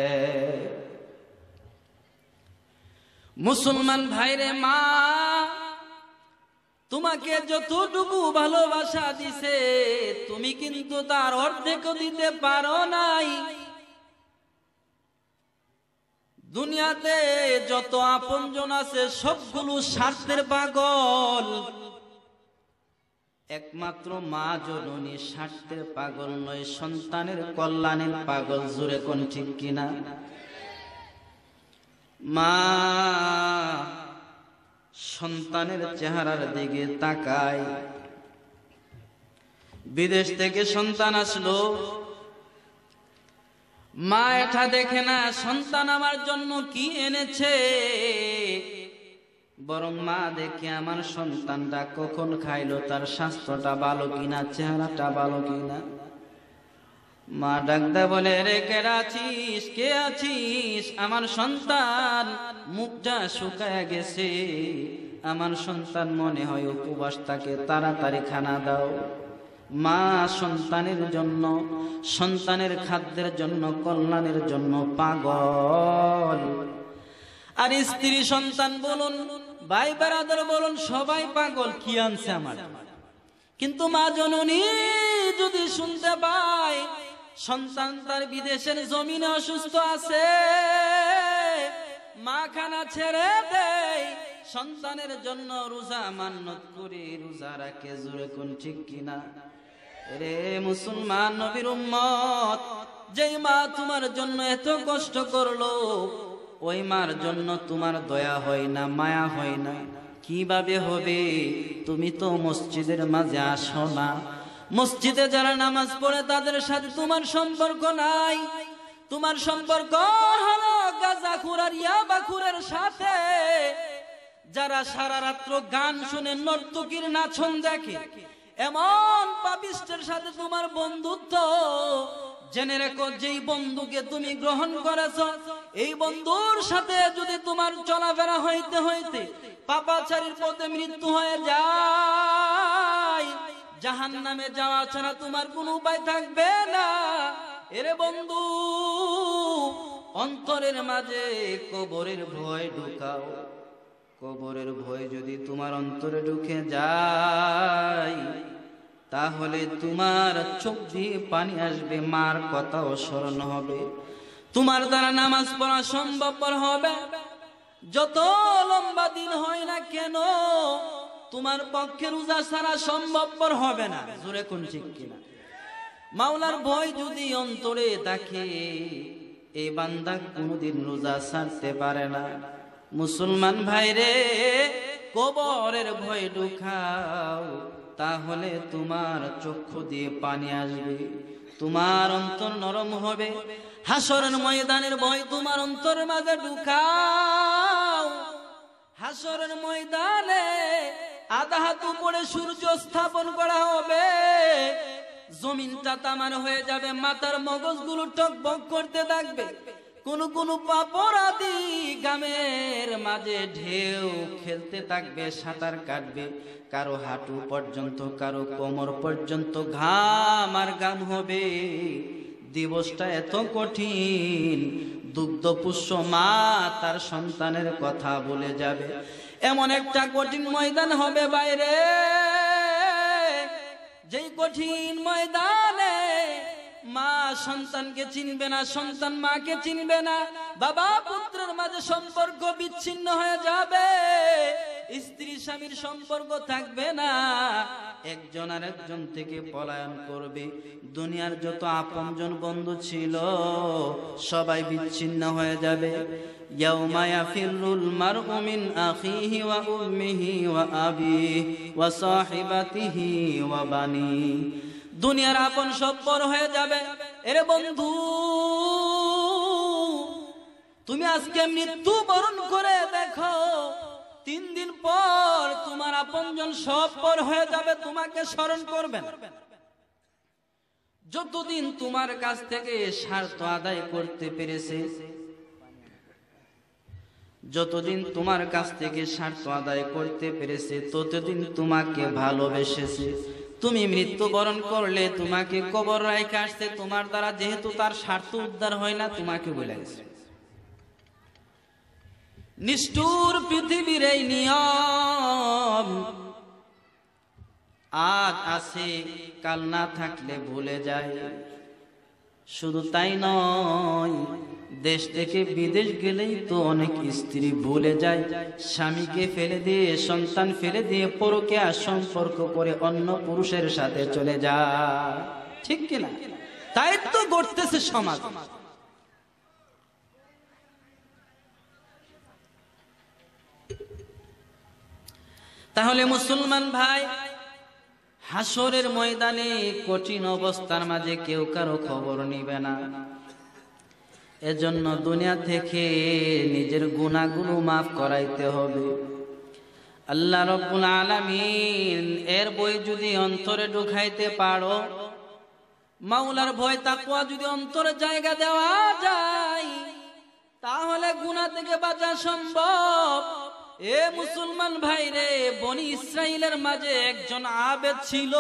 মুসলমান ভাইরে মা তোমাকে যতটুকু ভালোবাসা দিছে তুমি কিন্তু তার অর্ধেক দিতে পারো নাই দুনিয়াতে যত আপনজন আছে সবগুলো স্বার্থের পাগল একমাত্র মা জননী স্বার্থের পাগল নয় সন্তানের কল্যাণের পাগল জুড়ে কোন ঠিক কিনা মা সন্তানের চেহারার দিকে তাকায় বিদেশ থেকে সন্তান আসলো মা এটা দেখে না সন্তান আমার জন্য কি এনেছে বরং মা দেখে আমার সন্তানটা কখন খাইলো তার স্বাস্থ্যটা ভালো কিনা চেহারাটা ভালো কিনা মা ডাকদা বলে রে কে আছিস কে আছিস আমার সন্তান মুখটা শুকায় গেছে আমার সন্তান মনে হয় উপবাস তাকে তাড়াতাড়ি খানা দাও মা সন্তানের জন্য সন্তানের খাদ্যের জন্য কল্যাণের জন্য পাগল আর স্ত্রী সন্তান বলুন ভাই বেড়াদের বলুন সবাই পাগল কি আনছে আমার কিন্তু মা জননী যদি শুনতে পায় সন্তান তার বিদেশের জমিনে অসুস্থ আছে মা খানা ছেড়ে দেয় সন্তানের জন্য রোজা মান্যত করে রোজা রাখে জুড়ে কোন ঠিক কিনা রে মুসলমান নবীর উম্মত যে মা তোমার জন্য এত কষ্ট করলো ওই মার জন্য তোমার দয়া হয় না মায়া হয় না কিভাবে হবে তুমি তো মসজিদের মাঝে আসো না মসজিদে যারা নামাজ পড়ে তাদের সাথে তোমার সম্পর্ক নাই তোমার সম্পর্ক হলো গাজা খুরার ইয়া খুরের সাথে যারা সারা রাত্র গান শুনে নর্তকীর নাচন দেখে এমন পাপিষ্টের সাথে তোমার বন্ধুত্ব জেনে রেখো যেই বন্ধুকে তুমি গ্রহণ করেছ এই বন্ধুর সাথে যদি তোমার চলাফেরা হইতে হইতে পাপাচারীর পথে মৃত্যু হয়ে যায় জাহান নামে যাওয়া ছাড়া তোমার কোনো উপায় থাকবে না এরে বন্ধু অন্তরের মাঝে কবরের ভয় ঢুকাও কবরের ভয় যদি তোমার অন্তরে ঢুকে যায় তাহলে তোমার চোখ দিয়ে পানি আসবে মার কথাও স্মরণ হবে তোমার দ্বারা নামাজ পড়া সম্ভবপর হবে যত লম্বা দিন হয় না কেন তোমার পক্ষে রোজা সারা সম্ভবপর হবে না জোরে কোন ঠিক কিনা মাওলার ভয় যদি অন্তরে দেখে এ বান্দা কোনোদিন রোজা ছাড়তে পারে না মুসলমান ভাই রে কবরের ভয় ঢুকাও তাহলে তোমার চক্ষু দিয়ে পানি আসবে তোমার অন্তর নরম হবে হাসরের ময়দানের ভয় তোমার অন্তর মাঝে ঢুকাও হাসরের ময়দানে আধা হাত উপরে সূর্য স্থাপন করা হবে জমিনটা তামার হয়ে যাবে মাথার মগজগুলো টকবক করতে থাকবে কোন কোন পাপরাধি গামের মাঝে ঢেউ খেলতে থাকবে সাঁতার কাটবে কারো হাঁটু পর্যন্ত কারো কোমর পর্যন্ত ঘাম আর গাম হবে দিবসটা এত কঠিন দুগ্ধপুষ্য মা তার সন্তানের কথা বলে যাবে এমন একটা কঠিন ময়দান হবে বাইরে যেই কঠিন ময়দানে মা সন্তানকে চিনবে না সন্তান মাকে চিনবে না বাবা পুত্রের মাঝে সম্পর্ক বিচ্ছিন্ন হয়ে যাবে স্ত্রী স্বামীর সম্পর্ক থাকবে না একজন আর একজন থেকে পলায়ন করবে দুনিয়ার যত আপনজন বন্ধু ছিল সবাই বিচ্ছিন্ন হয়ে যাবে يوم يفر المرء من أخيه وأمه وأبيه وصاحبته وبنيه দুনিয়ার আপন সব পর হয়ে যাবে এরে বন্ধু তুমি আজকে মৃত্যু বরণ করে দেখো তিন দিন পর তোমার আপনজন সব পর হয়ে যাবে তোমাকে স্মরণ করবেন যতদিন তোমার কাছ থেকে স্বার্থ আদায় করতে পেরেছে যতদিন তোমার কাছ থেকে স্বার্থ আদায় করতে পেরেছে ততদিন তোমাকে ভালোবেসেছে তুমি মৃত্যুবরণ করলে তোমাকে কবর রায়কে আসতে তোমার দ্বারা যেহেতু তার স্বার্থ উদ্ধার হয় না তোমাকে বলে নিষ্ঠুর পৃথিবীর এই নিয়ম আজ আছে কাল না থাকলে ভুলে যায় শুধু তাই নয় দেশ থেকে বিদেশ গেলেই তো অনেক স্ত্রী ভুলে যায় স্বামীকে ফেলে দিয়ে সন্তান ফেলে দিয়ে পরকে সম্পর্ক করে অন্য পুরুষের সাথে চলে যায় ঠিক কিনা তাই তো গড়তেছে সমাজ তাহলে মুসলমান ভাই হাসরের ময়দানে কঠিন অবস্থার মাঝে কেউ কারো খবর নিবে না এজন্য দুনিয়া থেকে নিজের গুণাগুলো মাফ করাইতে হবে আল্লাহ রব্বুল আলামিন এর বই যদি অন্তরে ঢুকাইতে পারো মাওলার ভয় তাকওয়া যদি অন্তরে জায়গা দেওয়া যায় তাহলে গুনা থেকে বাঁচা সম্ভব এ মুসলমান ভাইরে বনি ইসরাইলের মাঝে একজন আবেদ ছিল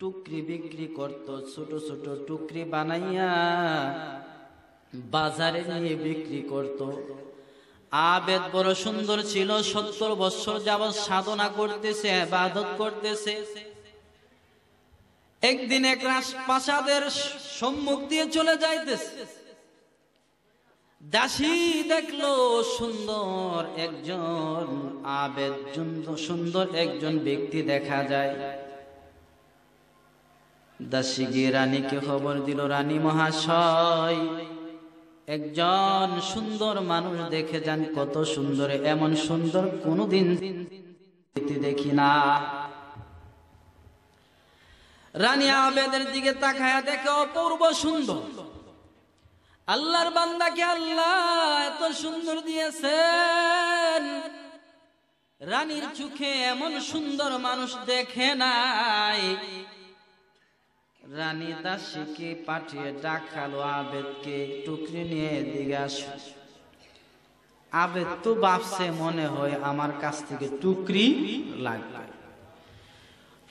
টুকরি বিক্রি করত ছোট ছোট টুকরি বানাইয়া বাজারে নিয়ে বিক্রি করত আবেদ বড় সুন্দর ছিল সত্তর বছর যাব সাধনা করতেছে বাদত করতেছে একদিন এক প্রাসাদের সম্মুখ দিয়ে চলে যাইতেছে দাসী দেখলো সুন্দর একজন আবেদ সুন্দর একজন ব্যক্তি দেখা যায় দাসী গিয়ে রানীকে খবর দিল রানী মহাশয় একজন সুন্দর মানুষ দেখে যান কত সুন্দর এমন সুন্দর কোনোদিন দেখি না রানী আবেদের দিকে তাকায়া দেখে অপূর্ব সুন্দর আল্লাহর বান্দাকে আল্লাহ এত সুন্দর দিয়েছেন রানীর চোখে এমন সুন্দর মানুষ দেখে নাই রানী দাসীকে পাঠিয়ে ডাকালো আবেদকে টুকরি নিয়ে দিগাস আবেদ তো বাপসে মনে হয় আমার কাছ থেকে টুকরি লাগবে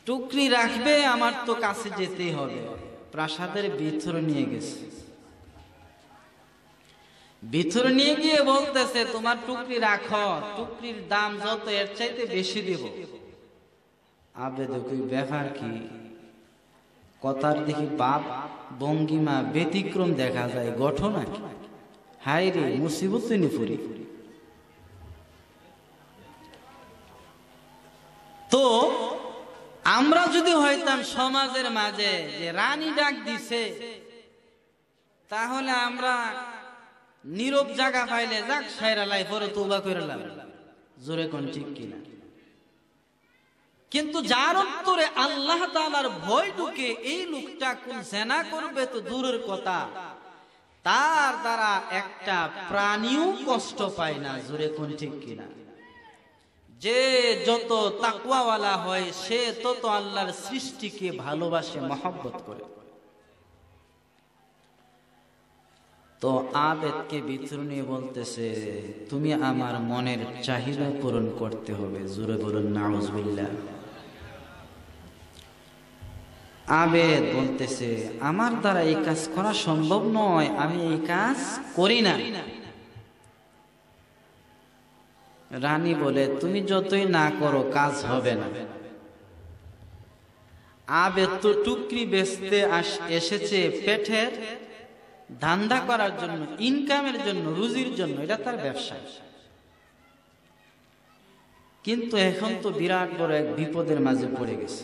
টুকরি রাখবে আমার তো কাছে যেতেই হবে প্রাসাদের ভিতরে নিয়ে গেছে ভিতরে নিয়ে গিয়ে বলতেছে তোমার টুকরি রাখো টুকরির দাম যত এর চাইতে বেশি দেব আবেদ ব্যাপার কি কথার দেখি বাপ বঙ্গিমা ব্যতিক্রম দেখা যায় ঘটনা কি হায় রে মুসিবত তো আমরা যদি হইতাম সমাজের মাঝে যে রানী ডাক দিছে তাহলে আমরা নীরব জায়গা পাইলে যাক সাইরালাই পরে তোবা করে লাগলাম জোরে কোন ঠিক কিনা কিন্তু যার অন্তরে আল্লাহ তালার ভয় ঢুকে এই লোকটা কোন সেনা করবে তো দূরের কথা তার দ্বারা একটা প্রাণীও কষ্ট পায় না জুড়ে কোন ঠিক কিনা যে যত তাকুয়াওয়ালা হয় সে তত আল্লাহর সৃষ্টিকে ভালোবাসে মহব্বত করে তো আবেদকে ভিতর নিয়ে বলতেছে তুমি আমার মনের চাহিদা পূরণ করতে হবে জোরে বলুন নাউজবিল্লা আবেদ বলতেছে আমার দ্বারা এই কাজ করা সম্ভব নয় আমি এই কাজ করি না রানী বলে তুমি যতই না করো কাজ হবে না আবেদ তো টুকরি বেচতে এসেছে পেটের ধান্দা করার জন্য ইনকামের জন্য রুজির জন্য এটা তার ব্যবসা কিন্তু এখন তো বিরাট বড় এক বিপদের মাঝে পড়ে গেছে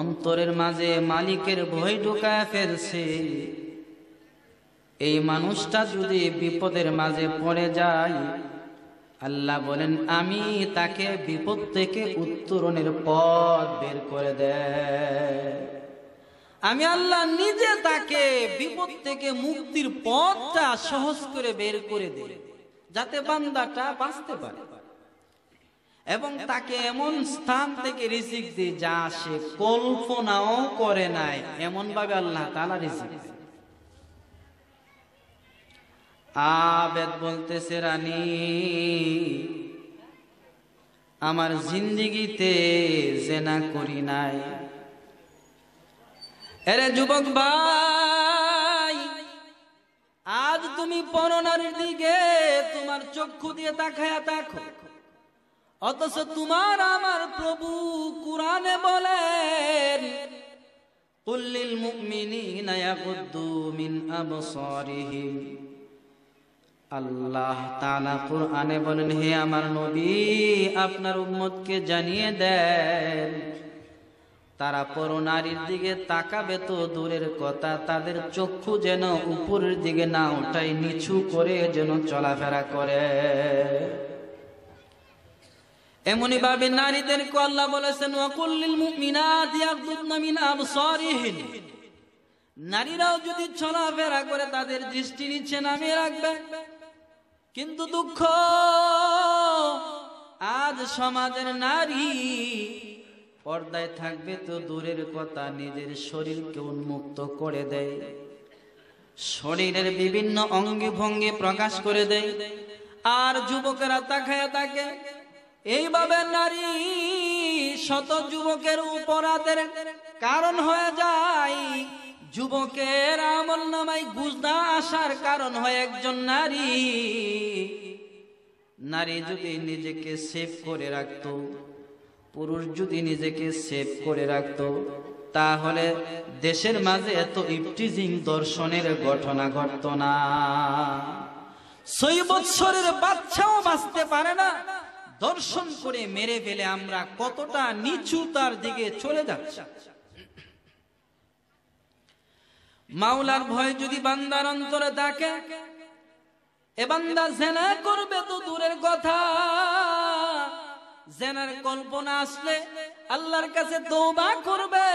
অন্তরের মাঝে মালিকের ভয় ঢুকায় ফেলছে এই মানুষটা যদি বিপদের মাঝে পড়ে যায় আল্লাহ বলেন আমি তাকে বিপদ থেকে উত্তরণের পথ বের করে দেয় আমি আল্লাহ নিজে তাকে বিপদ থেকে মুক্তির পথটা সহজ করে বের করে দেয় যাতে বান্দাটা বাঁচতে পারে এবং তাকে এমন স্থান থেকে রিজিক দিয়ে যা সে কল্পনাও করে নাই এমন ভাবে আল্লাহ তালা রিজিক আবেদ বলতেছে রানী আমার জিন্দিগিতে জেনা করি নাই এরে যুবক ভাই আজ তুমি পরনার দিকে তোমার চক্ষু দিয়ে তাকায়া তাকো অথচ তোমার আমার প্রভু কোরআনে বলেন কুল্লিল মুমিনিনা ইয়াগুদ্দু মিন আবসারিহিম আল্লাহ তাআলা কোরআনে বলেন হে আমার নবী আপনার উম্মতকে জানিয়ে দেন তারা পরনারীর দিকে তাকাবে তো দূরের কথা তাদের চক্ষু যেন উপরের দিকে না ওটাই নিচু করে যেন চলাফেরা করে এমনি ভাবে নারীদেরকে আল্লাহ বলেছেন ওয়াকুল্লিল মুমিনাত ইয়াগদুদনা মিন আবসারিহিন নারীরাও যদি চলাফেরা করে তাদের দৃষ্টি নিচে নামিয়ে রাখবে কিন্তু দুঃখ আজ সমাজের নারী পর্দায় থাকবে তো দূরের কথা নিজের শরীরকে উন্মুক্ত করে দেয় শরীরের বিভিন্ন অঙ্গে ভঙ্গে প্রকাশ করে দেয় আর যুবকেরা তাকায় তাকে এইভাবে নারী শত যুবকের উপরাধের কারণ হয়ে যায় যুবকের আমল নামাই গুজদা আসার কারণ হয় একজন নারী নারী যদি নিজেকে সেভ করে রাখত পুরুষ যদি নিজেকে সেভ করে রাখত তাহলে দেশের মাঝে এত ইপটিজিং দর্শনের ঘটনা ঘটত না ছয় বৎসরের বাচ্চাও বাঁচতে পারে না দর্শন করে মেরে ফেলে আমরা কতটা নিচুতার দিকে চলে যাচ্ছি মাওলার ভয় যদি বান্দার অন্তরে থাকে এ বান্দা জেনা করবে তো দূরের কথা জেনার কল্পনা আসলে আল্লাহর কাছে তৌবা করবে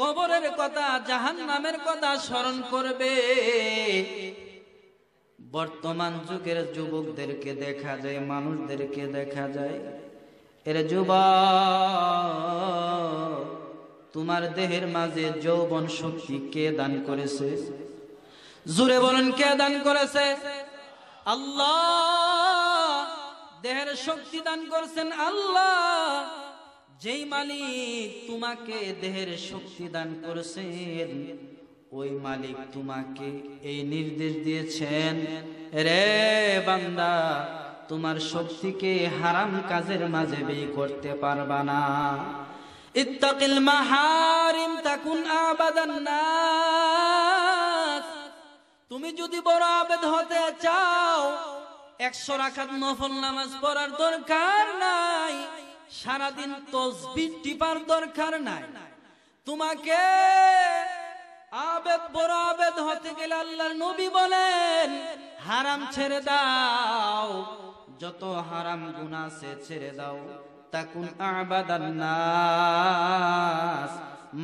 কবরের কথা জাহান নামের কথা স্মরণ করবে বর্তমান যুগের যুবকদেরকে দেখা যায় মানুষদেরকে দেখা যায় এর যুব তোমার দেহের মাঝে যৌবন শক্তি কে দান করেছে জুড়ে বলুন কে দান করেছে আল্লাহ দেহের শক্তি দান করছেন আল্লাহ যেই মালিক তোমাকে দেহের শক্তি দান করেছেন ওই মালিক তোমাকে এই নির্দেশ দিয়েছেন রে বান্দা তোমার শক্তিকে হারাম কাজের মাঝে বেই করতে পারবা না ইত্তাকিল মাহারিম তাকুন আবাদান নাস তুমি যদি বড় আবেদ হতে চাও একশো রাখাত নফল নামাজ পড়ার দরকার নাই সারাদিন তসবি টিপার দরকার নাই তোমাকে আবেদ বড় আবেদ হতে গেলে আল্লাহ নবী বলেন হারাম ছেড়ে দাও যত হারাম গুনা সে ছেড়ে দাও তাকুন আবাদান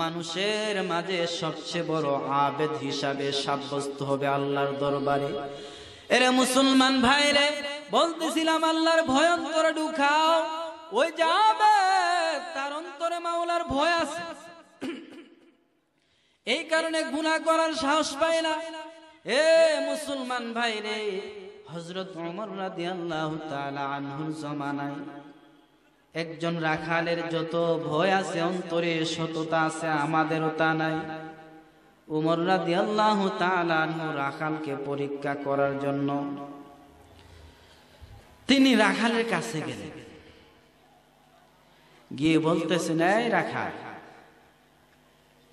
মানুষের মাঝে সবচেয়ে বড় আবেদ হিসাবে সাব্যস্ত হবে আল্লাহর দরবারে এরে মুসলমান ভাইরে বলতেছিলাম আল্লাহর ভয়ঙ্কর ঢুকাও ওই যাবে তার অন্তরে মাওলার ভয় আছে এই কারণে গুণা করার সাহস পায় না এ মুসলমান ভাই রে হজরত উমর রাদি আল্লাহ আনহুর জমানায় একজন রাখালের যত ভয় আছে অন্তরে সততা আছে আমাদেরও তা নাই উমর রাদি আল্লাহ রাখালকে পরীক্ষা করার জন্য তিনি রাখালের কাছে গেলেন গিয়ে বলতেছেন এই রাখাল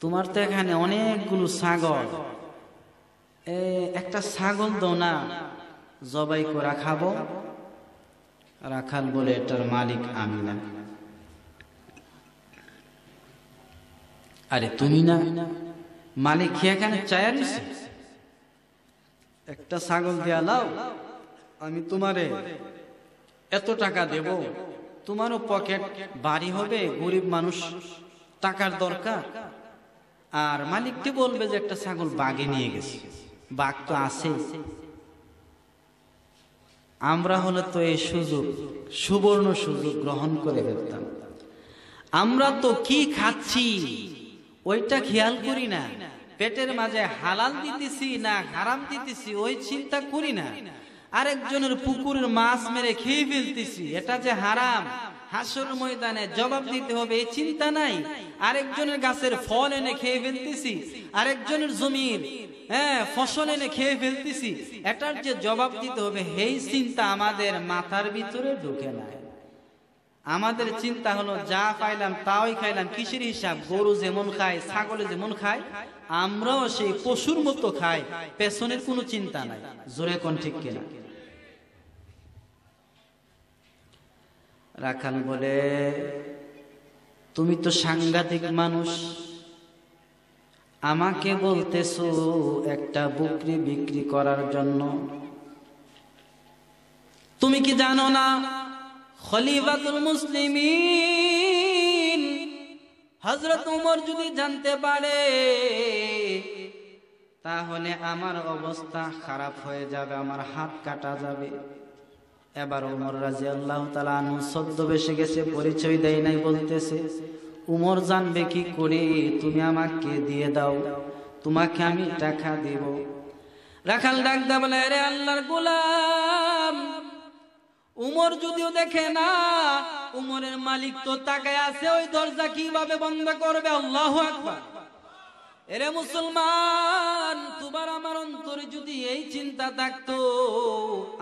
তোমার তো এখানে অনেকগুলো ছাগল একটা ছাগল দো না জবাই করে রাখাবো রাখাল বলে এটার মালিক আমি না আরে তুমি না মালিক এখানে চায়া একটা ছাগল দেয়া লাও আমি তোমারে এত টাকা দেব তোমারও পকেট বাড়ি হবে গরিব মানুষ টাকার দরকার আর মালিককে বলবে যে একটা ছাগল বাঘে নিয়ে গেছে বাঘ তো আছে আমরা হলে তো এই সুযোগ সুবর্ণ সুযোগ গ্রহণ করে ফেলতাম আমরা তো কি খাচ্ছি ওইটা খেয়াল করি না পেটের মাঝে হালাল দিতেছি না হারাম দিতেছি ওই চিন্তা করি না আরেকজনের পুকুরের মাছ মেরে খেয়ে ফেলতেছি এটা যে হারাম হাসর ময়দানে জবাব দিতে হবে এই চিন্তা নাই আরেকজনের গাছের ফল এনে খেয়ে ফেলতেছি আরেকজনের জমির হ্যাঁ ফসল এনে খেয়ে ফেলতেছি এটার যে জবাব দিতে হবে এই চিন্তা আমাদের মাথার ভিতরে ঢুকে না আমাদের চিন্তা হলো যা পাইলাম তাই খাইলাম কিসের হিসাব গরু যেমন খায় ছাগলে যেমন খায় আমরাও সেই পশুর মতো খাই পেছনের কোনো চিন্তা নাই জোরে কোন ঠিক কিনা রাখাল বলে তুমি তো সাংঘাতিক মানুষ আমাকে বলতেছো একটা বকরি বিক্রি করার জন্য তুমি কি জানো না খলিফাতুল মুসলিমিন হজরত উমর যদি জানতে পারে তাহলে আমার অবস্থা খারাপ হয়ে যাবে আমার হাত কাটা যাবে এবার উমর রাজি আল্লাহ সদ্য ছদ্মবেশে গেছে পরিচয় দেয় নাই বলতেছে উমর জানবে কি করে তুমি আমাকে দিয়ে দাও তোমাকে আমি টাকা দেব রাখাল ডাক বলে রে আল্লাহর গোলাম উমর যদিও দেখে না উমরের মালিক তো তাকায় আছে ওই দরজা কিভাবে বন্ধ করবে আল্লাহ আকবার এরে মুসলমান তোমার আমার অন্তরে যদি এই চিন্তা থাকতো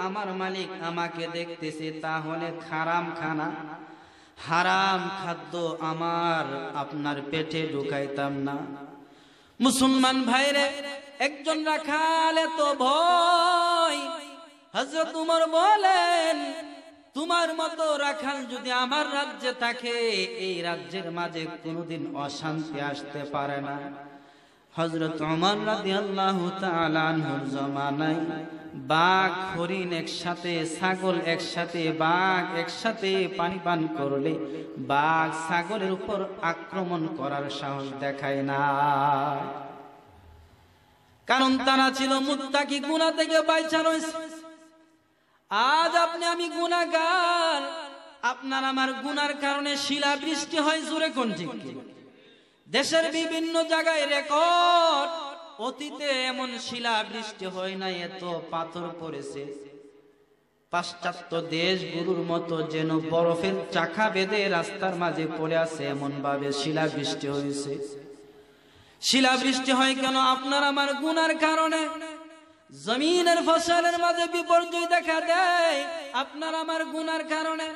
আমার মালিক আমাকে দেখতেছে তাহলে খারাম খানা হারাম খাদ্য আমার আপনার পেটে ঢুকাইতাম না মুসলমান ভাইরে একজন রাখালে তো ভয় হজরত তোমার বলেন তোমার মতো রাখাল যদি আমার রাজ্যে থাকে এই রাজ্যের মাঝে কোনোদিন অশান্তি আসতে পারে না হজরত অমর রাজি আল্লাহ তালানহুর জমানায় বাঘ হরিণ একসাথে ছাগল একসাথে বাঘ একসাথে পানি পান করলে বাঘ ছাগলের উপর আক্রমণ করার সাহস দেখায় না কারণ তারা ছিল কি গুণা থেকে বাইচা রয়েছে আজ আপনি আমি গুণাগার আপনার আমার গুনার কারণে শিলা বৃষ্টি হয় জোরে কোন ঠিক দেশের বিভিন্ন জায়গায় রেকর্ড অতীতে এমন শিলা বৃষ্টি হয় না এত পাথর পড়েছে পাশ্চাত্য গুরুর মতো যেন বরফের চাকা বেঁধে রাস্তার মাঝে পড়ে আছে এমন ভাবে শিলা বৃষ্টি হয়েছে শিলা বৃষ্টি হয় কেন আপনার আমার গুনার কারণে জমিনের ফসলের মাঝে বিপর্যয় দেখা দেয় আপনার আমার গুনার কারণে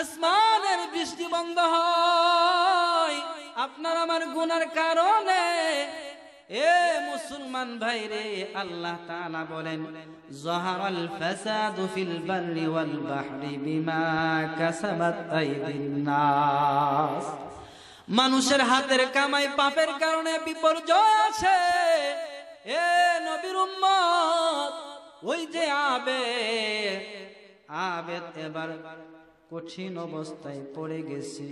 আসমানের বৃষ্টি বন্ধ হয় আপনার আমার গুনার কারণে এ মুসলমান ভাই রে আল্লাহ তালা বলেন বিমা মানুষের হাতের কামাই পাপের কারণে বিপর্যয় আছে এ নবীর ওই যে আবে আবেদ এবার কঠিন অবস্থায় পড়ে গেছি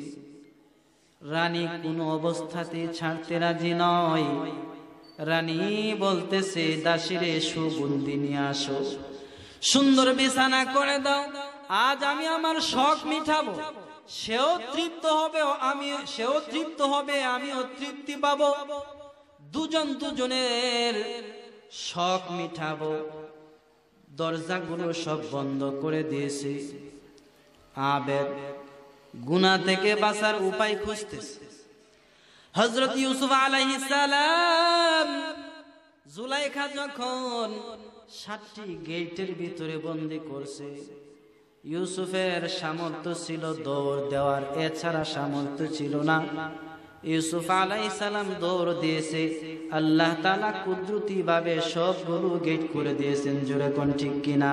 রানী কোনো অবস্থাতে ছাড়তে রাজি নয় রানী বলতেছে দাসিরে সুগন্ধি নিয়ে আসো সুন্দর বিছানা করে দাও আজ আমি আমার শখ মিঠাবো সেও তৃপ্ত হবে আমি সেও তৃপ্ত হবে আমিও তৃপ্তি পাব দুজন দুজনের শখ মিঠাবো দরজাগুলো সব বন্ধ করে দিয়েছে আবেদ গুনা থেকে বাঁচার উপায় খুঁজতেছে হজরত ইউসুফ সালাম জুলাইখা যখন সাতটি গেটের ভিতরে বন্দি করছে ইউসুফের সামর্থ্য ছিল দৌড় দেওয়ার এছাড়া সামর্থ্য ছিল না ইউসুফ সালাম দৌড় দিয়েছে আল্লাহ তালা কুদরতি ভাবে সবগুলো গেট করে দিয়েছেন জোরে কোন ঠিক কিনা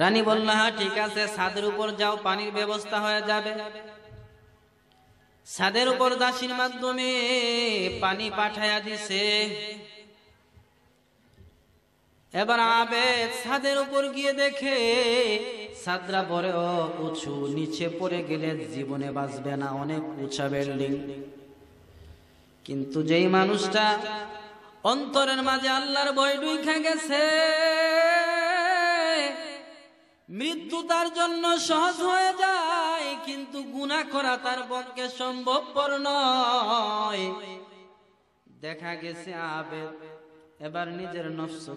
রানী বলল হ্যাঁ ঠিক আছে ছাদের উপর যাও পানির ব্যবস্থা হয়ে যাবে ছাদের উপর দাসির মাধ্যমে পানি পাঠাইয়া দিছে এবার আবেদ ছাদের উপর গিয়ে দেখে ছাদরা পরে উঁচু নিচে পড়ে গেলে জীবনে বাঁচবে না অনেক উঁচা বিল্ডিং কিন্তু যেই মানুষটা অন্তরের মাঝে আল্লাহর বই ডুইখা গেছে মৃত্যু তার জন্য সহজ হয়ে যায় কিন্তু গুণা করা তার পক্ষে সম্ভবপর নয় দেখা গেছে আবে এবার নিজের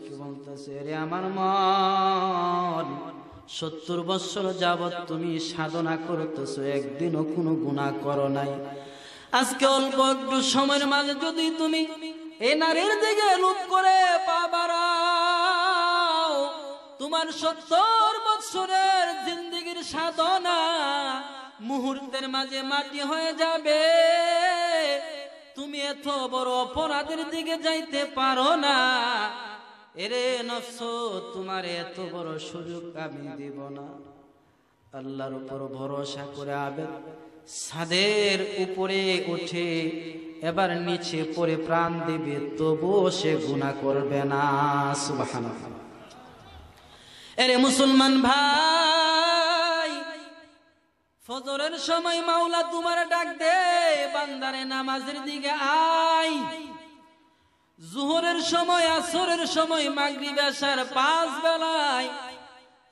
কি বলতেছে রে আমার মন সত্তর বছর যাবৎ তুমি সাধনা করতেছো একদিনও কোনো গুণা করো নাই আজকে অল্প একটু সময়ের মাঝে যদি তুমি এ নারীর দিকে লুপ করে পাবারা তোমার সত্তর বৎসরের জিন্দিগির সাধনা মুহূর্তের মাঝে মাটি হয়ে যাবে তুমি এত বড় অপরাধের দিকে যাইতে পারো না এরে নস তোমার এত বড় সুযোগ আমি দেব না আল্লাহর উপর ভরসা করে আবে সাদের উপরে উঠে এবার নিচে পরে প্রাণ দিবে তবুও সে গুণা করবে না সুবাহ এরে মুসলমান ভাই ফজরের সময় মাওলা তোমার ডাক দে বান্দারে নামাজের দিকে আই জুহরের সময় আসরের সময় মাগরি বেশার পাঁচ বেলায়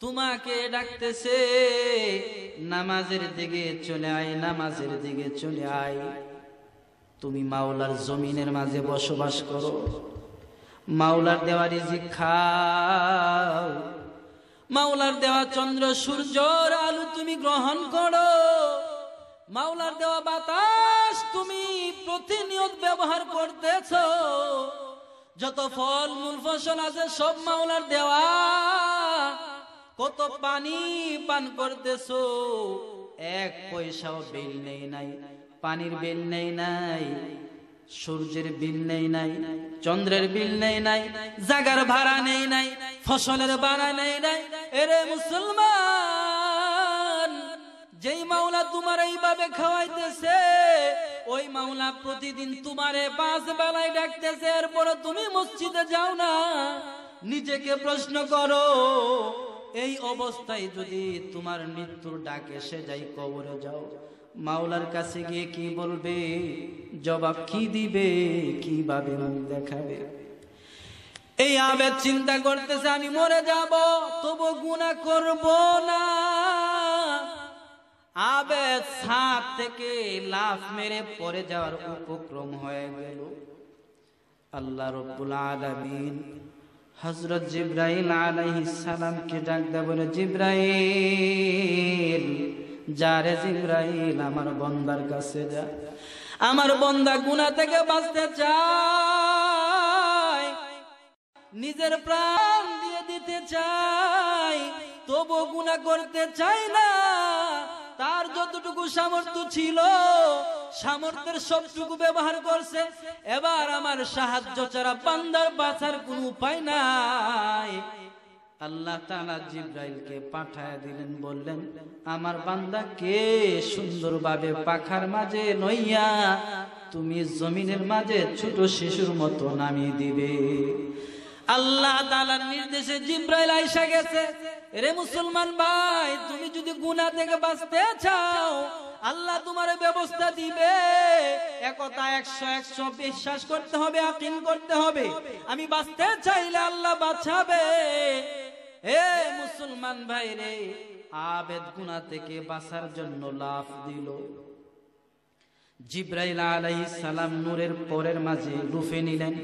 তোমাকে ডাকতেছে নামাজের দিকে চলে আয় নামাজের দিকে চলে আয় তুমি মাওলার জমিনের মাঝে বসবাস করো মাওলার দেওয়ারি যে খাও মাওলার দেওয়া চন্দ্র সূর্যর আলু তুমি গ্রহণ করো মাওলার দেওয়া বাতাস তুমি প্রতিনিয়ত ব্যবহার করতেছ যত ফল মূল ফসল আছে সব মাওলার দেওয়া কত পানি পান করতেছ এক পয়সাও বিল নেই নাই পানির বিল নেই নাই সূর্যের বিল নেই নাই চন্দ্রের বিল নেই নাই জাগার ভাড়া নেই নাই ফসলের বাড়া নেই নাই এরে মুসলমান যেই মাওলা তোমার এইভাবে খাওয়াইতেছে ওই মাওলা প্রতিদিন তোমারে পাঁচ বেলায় ডাকতেছে এরপরে তুমি মসজিদে যাও না নিজেকে প্রশ্ন করো এই অবস্থায় যদি তোমার মৃত্যুর ডাক এসে যাই কবরে যাও মাওলার কাছে গিয়ে কি বলবে জবাব কি দিবে কিভাবে দেখাবে এই আবেদ চিন্তা করতেছে আমি মরে যাব তবু গুণা করব না আবেদ সাপ থেকে লাফ মেরে পরে যাওয়ার উপক্রম হয়ে গেল আল্লাহ রব্বুল আলমিন হজরত জিব্রাইল আলাইসালামকে ডাকতে বলে জিব্রাইল যা রে জিব্রাইল আমার বন্দার কাছে যা আমার বন্দা গুনা থেকে বাঁচতে চায় নিজের প্রাণ দিয়ে দিতে চাই তবু গুণা করতে চাই না তার যতটুকু সামর্থ্য ছিল সামর্থ্যের সবটুকু ব্যবহার করছে এবার আমার সাহায্য ছাড়া পান্দার বাঁচার কোনো উপায় নাই আল্লাহ তালা জিব্রাইলকে পাঠায় দিলেন বললেন আমার বান্দা কে সুন্দরভাবে পাখার মাঝে নইয়া তুমি জমিনের মাঝে ছোট শিশুর মতো নামিয়ে দিবে আল্লাহ তালার নির্দেশে জিব্রাইল আইসা গেছে রে মুসলমান ভাই তুমি যদি গুনা থেকে বাঁচতে চাও আল্লাহ তোমার ব্যবস্থা দিবে একতা একশো একশো বিশ্বাস করতে হবে আকিম করতে হবে আমি বাঁচতে চাইলে আল্লাহ বাঁচাবে হে মুসলমান ভাই রে আবেদ গুনা থেকে বাঁচার জন্য লাভ দিল জিব্রাইল আলাই সালাম নূরের পরের মাঝে রুফে নিলেন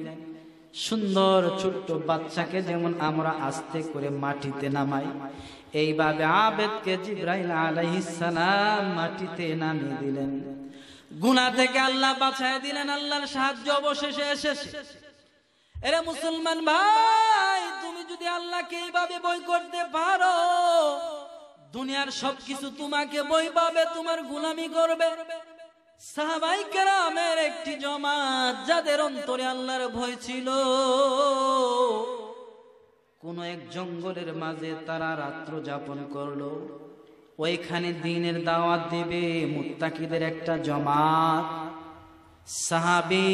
সুন্দর ছোট্ট বাচ্চাকে যেমন আমরা আস্তে করে মাটিতে নামাই এইভাবে আবেদকে জিব্রাইল সালাম মাটিতে নামিয়ে দিলেন গুনা থেকে আল্লাহ বাছাই দিলেন আল্লাহর সাহায্য অবশেষে এসেছে এরে মুসলমান ভাই তুমি যদি আল্লাহকে এইভাবে বই করতে পারো দুনিয়ার সবকিছু তোমাকে বইভাবে তোমার গুলামি করবে সাহাবাই কেরামের একটি জমাত যাদের অন্তরে আল্লাহর ভয় ছিল কোন এক জঙ্গলের মাঝে তারা রাত্র যাপন করলো ওইখানে দিনের দাওয়াত দেবে মুত্তাকিদের একটা জমাত সাহাবি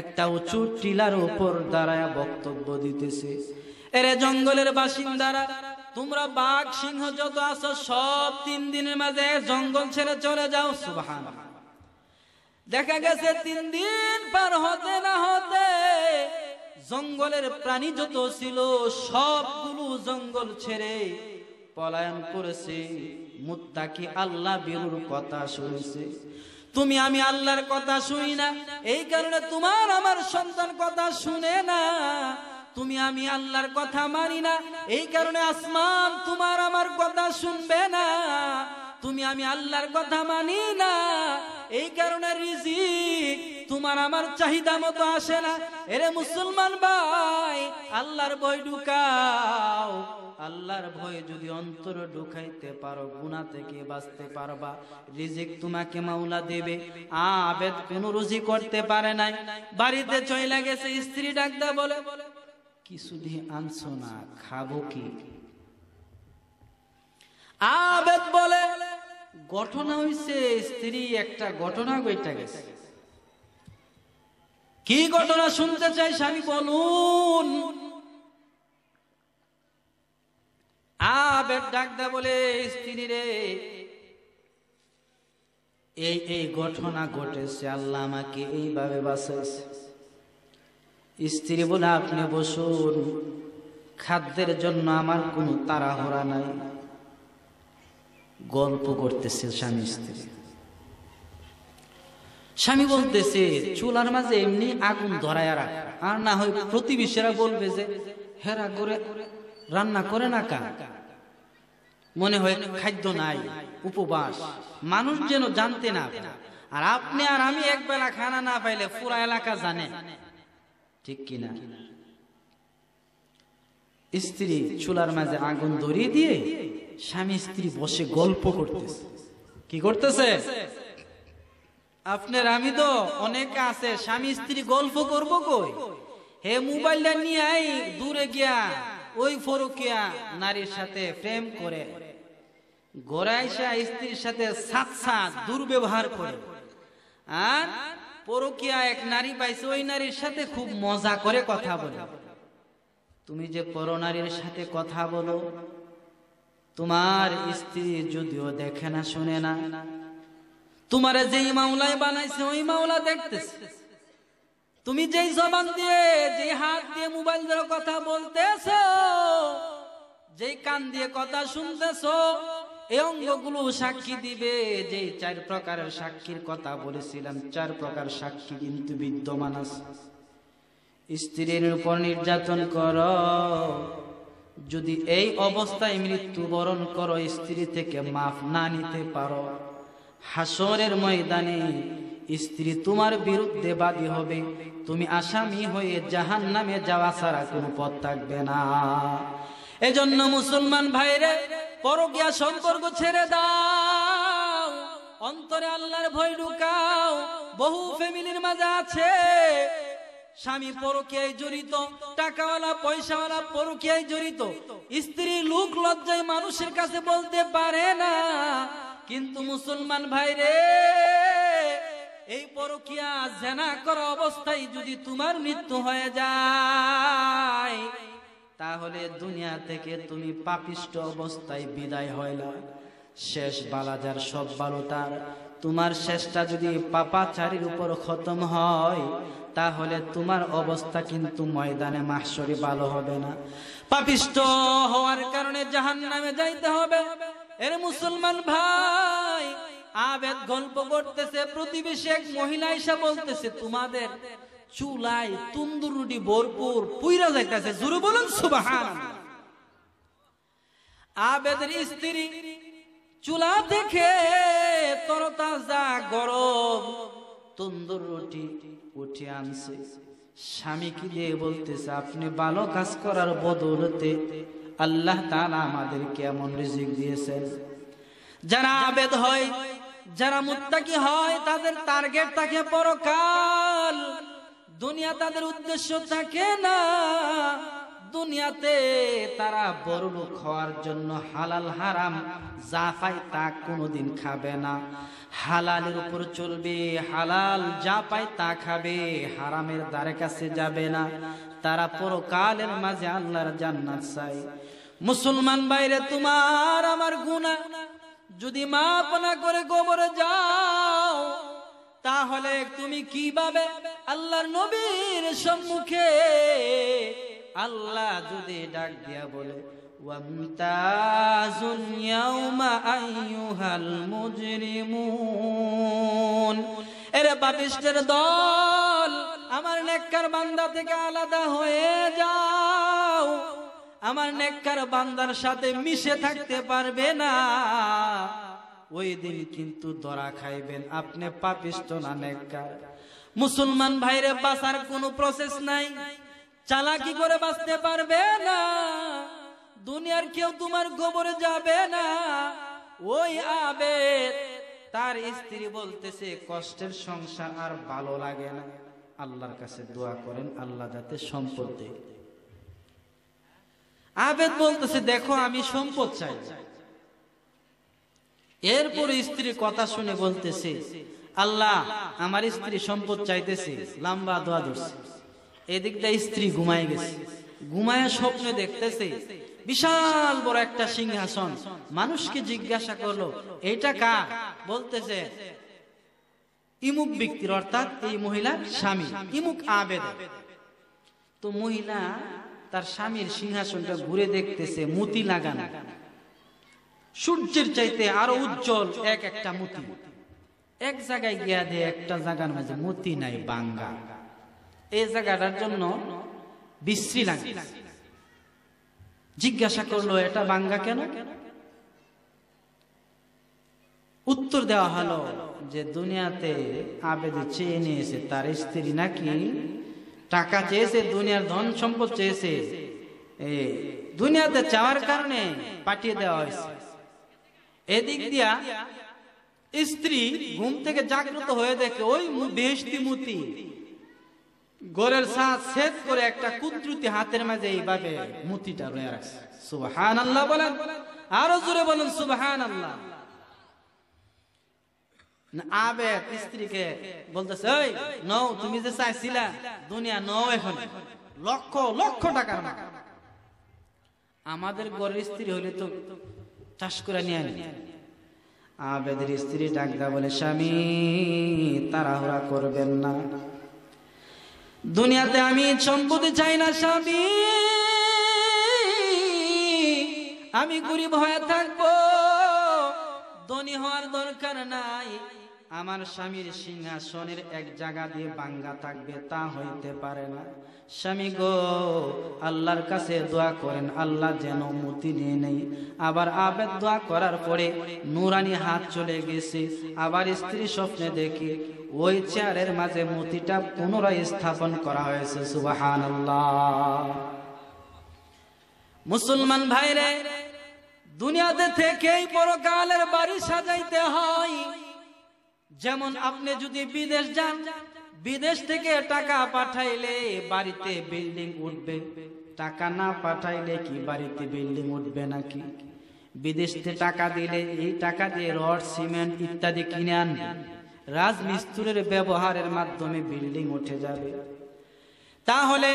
একটা উঁচু টিলার উপর দাঁড়ায় বক্তব্য দিতেছে এরে জঙ্গলের বাসিন্দারা তোমরা বাঘ সিংহ যত আছো সব তিন দিনের মাঝে জঙ্গল ছেড়ে চলে যাও সুবাহ দেখা গেছে তিন দিন পার হতে না হতে জঙ্গলের প্রাণী যত ছিল সবগুলো জঙ্গল ছেড়ে পলায়ন করেছে মুত্তাকি আল্লাহ বিরুর কথা শুনেছে তুমি আমি আল্লাহর কথা শুনি না এই কারণে তোমার আমার সন্তান কথা শুনে না তুমি আমি আল্লাহর কথা মানি না এই কারণে আসমান তোমার আমার কথা শুনবে না তুমি আমি আল্লাহর কথা মানি না এই কারণে রিজিক তোমার আমার চাহিদা মতো আসে না এরে মুসলমান ভাই আল্লাহর বই ঢুকাও আল্লাহর ভয়ে যদি অন্তর ঢুকাইতে পারো গুণা থেকে বাঁচতে পারবা রিজিক তোমাকে মাওলা দেবে আবেদ কোনো রুজি করতে পারে নাই বাড়িতে চইলা গেছে স্ত্রী ডাকদা বলে কিছু দিয়ে আনছো না খাবো কি আবেদ বলে ঘটনা হইছে স্ত্রী একটা ঘটনা বইটা গেছে কি ঘটনা শুনতে চাই স্বামী বলুন আবেদ ডাকদা বলে স্ত্রী রে এই এই ঘটনা ঘটেছে আল্লাহ আমাকে এইভাবে বাঁচাইছে স্ত্রী বলে আপনি বসুন খাদ্যের জন্য আমার কোনো তাড়াহড়া নাই গল্প করতেছে স্বামী স্ত্রী স্বামী বলতেছে চুলার মাঝে এমনি আগুন ধরায় রাখ আর না হয় প্রতিবেশীরা বলবে যে হেরা করে রান্না করে না কা মনে হয় খাদ্য নাই উপবাস মানুষ যেন জানতে না আর আপনি আর আমি একবেলা খানা না পাইলে পুরা এলাকা জানে ঠিক কিনা স্ত্রী চুলার মাঝে আগুন ধরিয়ে দিয়ে স্বামী স্ত্রী বসে গল্প করতেছে কি করতেছে আপনার আমি তো অনেকে আছে স্বামী স্ত্রী গল্প করবো কই হে মোবাইলটা নিয়ে আই দূরে গিয়া ওই ফরুকিয়া নারীর সাথে প্রেম করে গড়াইশা স্ত্রীর সাথে সাত সাত দুর্ব্যবহার করে আর পরকিয়া এক নারী পাইছে ওই নারীর সাথে খুব মজা করে কথা বলে তুমি যে করোনারীর সাথে কথা বলো তোমার স্ত্রী যদিও দেখে না শুনে না তোমার যেই মাওলায় বানাইছে ওই মাওলা দেখতেছে তুমি যেই জবান দিয়ে যে হাত দিয়ে মোবাইল ধরে কথা বলতেছ যেই কান দিয়ে কথা শুনতেছ এই অঙ্গগুলো সাক্ষী দিবে যে চার প্রকারের সাক্ষীর কথা বলেছিলাম চার প্রকার সাক্ষী কিন্তু বিদ্যমান আছে স্ত্রীর উপর নির্যাতন কর যদি এই অবস্থায় মৃত্যুবরণ করো স্ত্রী থেকে মাফ না নিতে পারো হাসরের ময়দানে স্ত্রী তোমার বিরুদ্ধে বাদী হবে তুমি আসামি হয়ে জাহান নামে যাওয়া ছাড়া কোনো পথ থাকবে না এজন্য মুসলমান ভাইরে পরকিয়া সম্পর্ক ছেড়ে দাও অন্তরে আল্লাহর ভয় ঢুকাও বহু ফ্যামিলির মাঝে আছে স্বামী পরকিয়ায় জড়িত টাকাওয়ালা পয়সাওয়ালা পরকিয়ায় জড়িত স্ত্রী লোক লজ্জায় মানুষের কাছে বলতে পারে না কিন্তু মুসলমান ভাই রে এই পরকিয়া জেনা করা অবস্থায় যদি তোমার মৃত্যু হয়ে যায় তাহলে দুনিয়া থেকে তুমি পাপিষ্ট অবস্থায় বিদায় হয় না শেষ বালাজার সব বালতার তোমার শেষটা যদি পাপাচারির উপর খতম হয় তাহলে তোমার অবস্থা কিন্তু ময়দানে মাসরি ভালো হবে না পাপিষ্ট হওয়ার কারণে জাহান নামে যাইতে হবে এর মুসলমান ভাই আবেদ গল্প করতেছে প্রতিবেশী এক মহিলা এসে বলতেছে তোমাদের চুলাই তুন্দুর রুটি ভরপুর পুইরা যাইতেছে জুরু বলুন সুবাহান আবেদের স্ত্রী চুলা দেখে তরতাজা গরম তন্দুর রুটি উঠে আনছে স্বামীকে দিয়ে বলতেছে আপনি ভালো কাজ করার বদৌলতে আল্লাহ তারা আমাদের কেমন রিজিক দিয়েছেন যারা আবেদ হয় যারা মুত্তাকি হয় তাদের টার্গেট থাকে পরকাল দুনিয়া তাদের উদ্দেশ্য থাকে না দুনিয়াতে তারা বড়লু খাওয়ার জন্য হালাল হারাম যা পায় তা কোনোদিন খাবে না হালালের উপর চলবে হালাল যা পায় তা খাবে হারামের দ্বারে কাছে যাবে না তারা পরকালের মাঝে আল্লাহর জান্নাত চাই মুসলমান বাইরে তোমার আমার গুণা যদি মাপনা করে গোবরে যাও তাহলে তুমি কিভাবে আল্লাহর নবীর সম্মুখে আল্লাহ যদি ডাক দিয়া বলে এরে দল আমার নেককার বান্দা থেকে আলাদা হয়ে যাও আমার নেককার বান্দার সাথে মিশে থাকতে পারবে না ওই দিন কিন্তু দরা খাইবেন আপনি পাপিষ্ট না নেককার মুসলমান ভাইরে বাঁচার কোনো প্রসেস নাই চালাকি করে বাঁচতে পারবে না দুনিয়ার কেউ তোমার গোবরে যাবে না ওই আবেদ তার স্ত্রী বলতেছে কষ্টের সংসার আর ভালো লাগে না আল্লাহর কাছে দোয়া করেন আল্লাহ যাতে সম্পদ দেয় আবেদ বলতেছে দেখো আমি সম্পদ চাই এরপর স্ত্রী কথা শুনে বলতেছে আল্লাহ আমার স্ত্রী সম্পদ চাইতেছে লম্বা দোয়া ধরছে এদিকটা স্ত্রী ঘুমায় গেছে ঘুমায় স্বপ্নে দেখতেছে বিশাল বড় একটা সিংহাসন মানুষকে জিজ্ঞাসা করলো এটা কা বলতেছে ইমুক ব্যক্তির অর্থাৎ এই মহিলা স্বামী ইমুক আবেদ তো মহিলা তার স্বামীর সিংহাসনটা ঘুরে দেখতেছে মুতি লাগানো সূর্যের চাইতে আরো উজ্জ্বল এক একটা মুতি এক জায়গায় গিয়া দিয়ে একটা জায়গার মাঝে মুতি নাই বাঙ্গা এই জায়গাটার জন্য বিশ্রী লাগে জিজ্ঞাসা করলো এটা বাঙ্গা কেন উত্তর দেওয়া হলো যে দুনিয়াতে আবেদ চেয়ে নিয়েছে তার স্ত্রী নাকি টাকা চেয়েছে দুনিয়ার ধন সম্পদ চেয়েছে দুনিয়াতে চাওয়ার কারণে পাঠিয়ে দেওয়া হয়েছে এদিক দিয়া স্ত্রী ঘুম থেকে জাগ্রত হয়ে দেখে ওই বেহস্তি মূর্তি গোরের সাঁত ছেদ করে একটা কুদ্রুতি হাতের মাঝে এইভাবে মুতিটা রয়ে রাখছে সুবাহান আল্লাহ বলেন আরো জোরে বলেন সুবাহান আল্লাহ আবেদ স্ত্রীকে বলতেছে ওই নও তুমি যে চাইছিলা দুনিয়া নও এখন লক্ষ লক্ষ টাকার আমাদের গরের স্ত্রী হলে তো চাষ করে নিয়ে আবেদের স্ত্রী ডাকদা বলে স্বামী তাড়াহুড়া করবেন না দুনিয়াতে আমি সম্পত্তি চাই না স্বামী আমি গরিব হয়ে থাকবো ধনী হওয়ার দরকার নাই আমার স্বামীর সিংহাসনের এক জায়গা দিয়ে বাঙ্গা থাকবে তা হইতে পারে না স্বামী গো আল্লাহর কাছে দোয়া করেন আল্লাহ যেন মতি নিয়ে নেই আবার আবেদ দোয়া করার পরে নুরানি হাত চলে গেছে আবার স্ত্রী স্বপ্নে দেখে ওই চেয়ারের মাঝে মতিটা পুনরায় স্থাপন করা হয়েছে সুবাহান মুসলমান ভাইরে দুনিয়াতে থেকেই পরকালের বাড়ি সাজাইতে হয় যেমন আপনি যদি বিদেশ যান বিদেশ থেকে টাকা পাঠাইলে বাড়িতে বিল্ডিং উঠবে টাকা না পাঠাইলে কি বাড়িতে বিল্ডিং উঠবে নাকি বিদেশতে টাকা দিলে এই টাকা দিয়ে রড সিমেন্ট ইত্যাদি কিনে আন রাজমিস্ত্রির ব্যবহারের মাধ্যমে বিল্ডিং উঠে যাবে তাহলে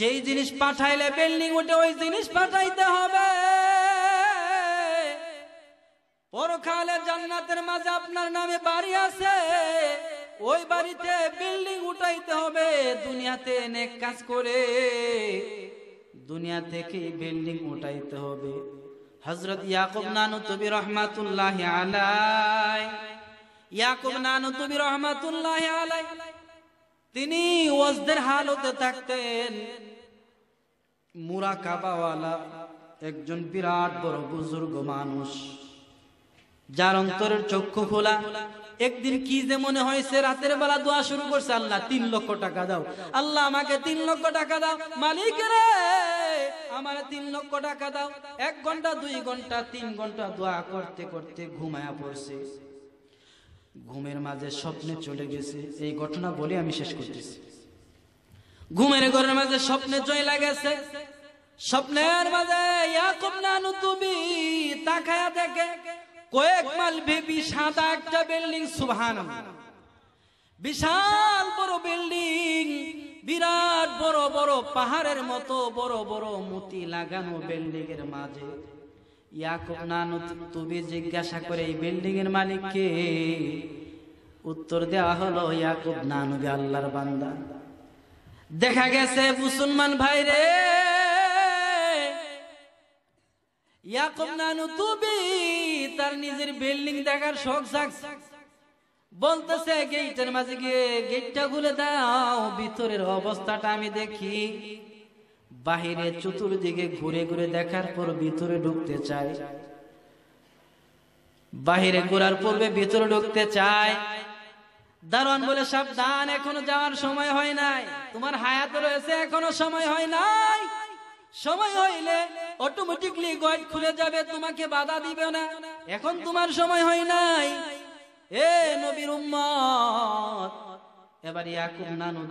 যেই জিনিস পাঠাইলে বিল্ডিং উঠে ওই জিনিস পাঠাইতে হবে পরকালে জান্নাতের মাঝে আপনার নামে বাড়ি আছে ওই বাড়িতে বিল্ডিং উঠাইতে হবে দুনিয়াতে অনেক কাজ করে দুনিয়া থেকে বিল্ডিং উঠাইতে হবে হজরত ইয়াকুব নানুতবি রহমাতুল্লাহ আলাই ইয়াকুব নানুতবি রহমাতুল্লাহ আলাই তিনি ওয়াজদের হালতে থাকতেন মুরা মুরাকাবাওয়ালা একজন বিরাট বড় বুজুর্গ মানুষ যার অন্তরের চক্ষু খোলা একদিন কি যে মনে হয়েছে রাতের বেলা দোয়া শুরু করছে আল্লাহ তিন লক্ষ টাকা দাও আল্লাহ আমাকে তিন লক্ষ টাকা দাও মালিক রে আমার তিন লক্ষ টাকা দাও এক ঘন্টা দুই ঘন্টা তিন ঘন্টা দোয়া করতে করতে ঘুমায়া পড়ছে ঘুমের মাঝে স্বপ্নে চলে গেছে এই ঘটনা বলে আমি শেষ করতেছি ঘুমের ঘরের মাঝে স্বপ্নে জয় লাগেছে স্বপ্নের মাঝে তুমি তাকায়া দেখে কয়েক মাইল বেবি সাদা একটা বিল্ডিং সুভান বিশাল বড় বিল্ডিং বিরাট বড় বড় পাহাড়ের মতো বড় বড় মুতি লাগানো বিল্ডিং এর মাঝে ইয়াকুব নানু তুমি জিজ্ঞাসা করে এই বিল্ডিং এর মালিককে উত্তর দেওয়া হলো ইয়াকুব নানুবি আল্লাহর বান্দা দেখা গেছে মুসলমান ভাইরে ইয়াকুব নানু তুবি তার নিজের বিল্ডিং দেখার শখ বলতেছে গেটের মাঝে গিয়ে গেটটা খুলে দাও ভিতরের অবস্থাটা আমি দেখি বাহিরে চতুর্দিকে ঘুরে ঘুরে দেখার পর ভিতরে ঢুকতে চাই বাহিরে ঘোরার পূর্বে ভিতরে ঢুকতে চাই দারোয়ান বলে সাবধান এখনো যাওয়ার সময় হয় নাই তোমার হায়াত রয়েছে এখনো সময় হয় নাই সময় হইলে অটোমেটিকলি গয়েট খুলে যাবে তোমাকে বাধা দিবে না এখন তোমার সময় হয় নাই এ নবীর উম্মত এবার ইয়াকুব নানু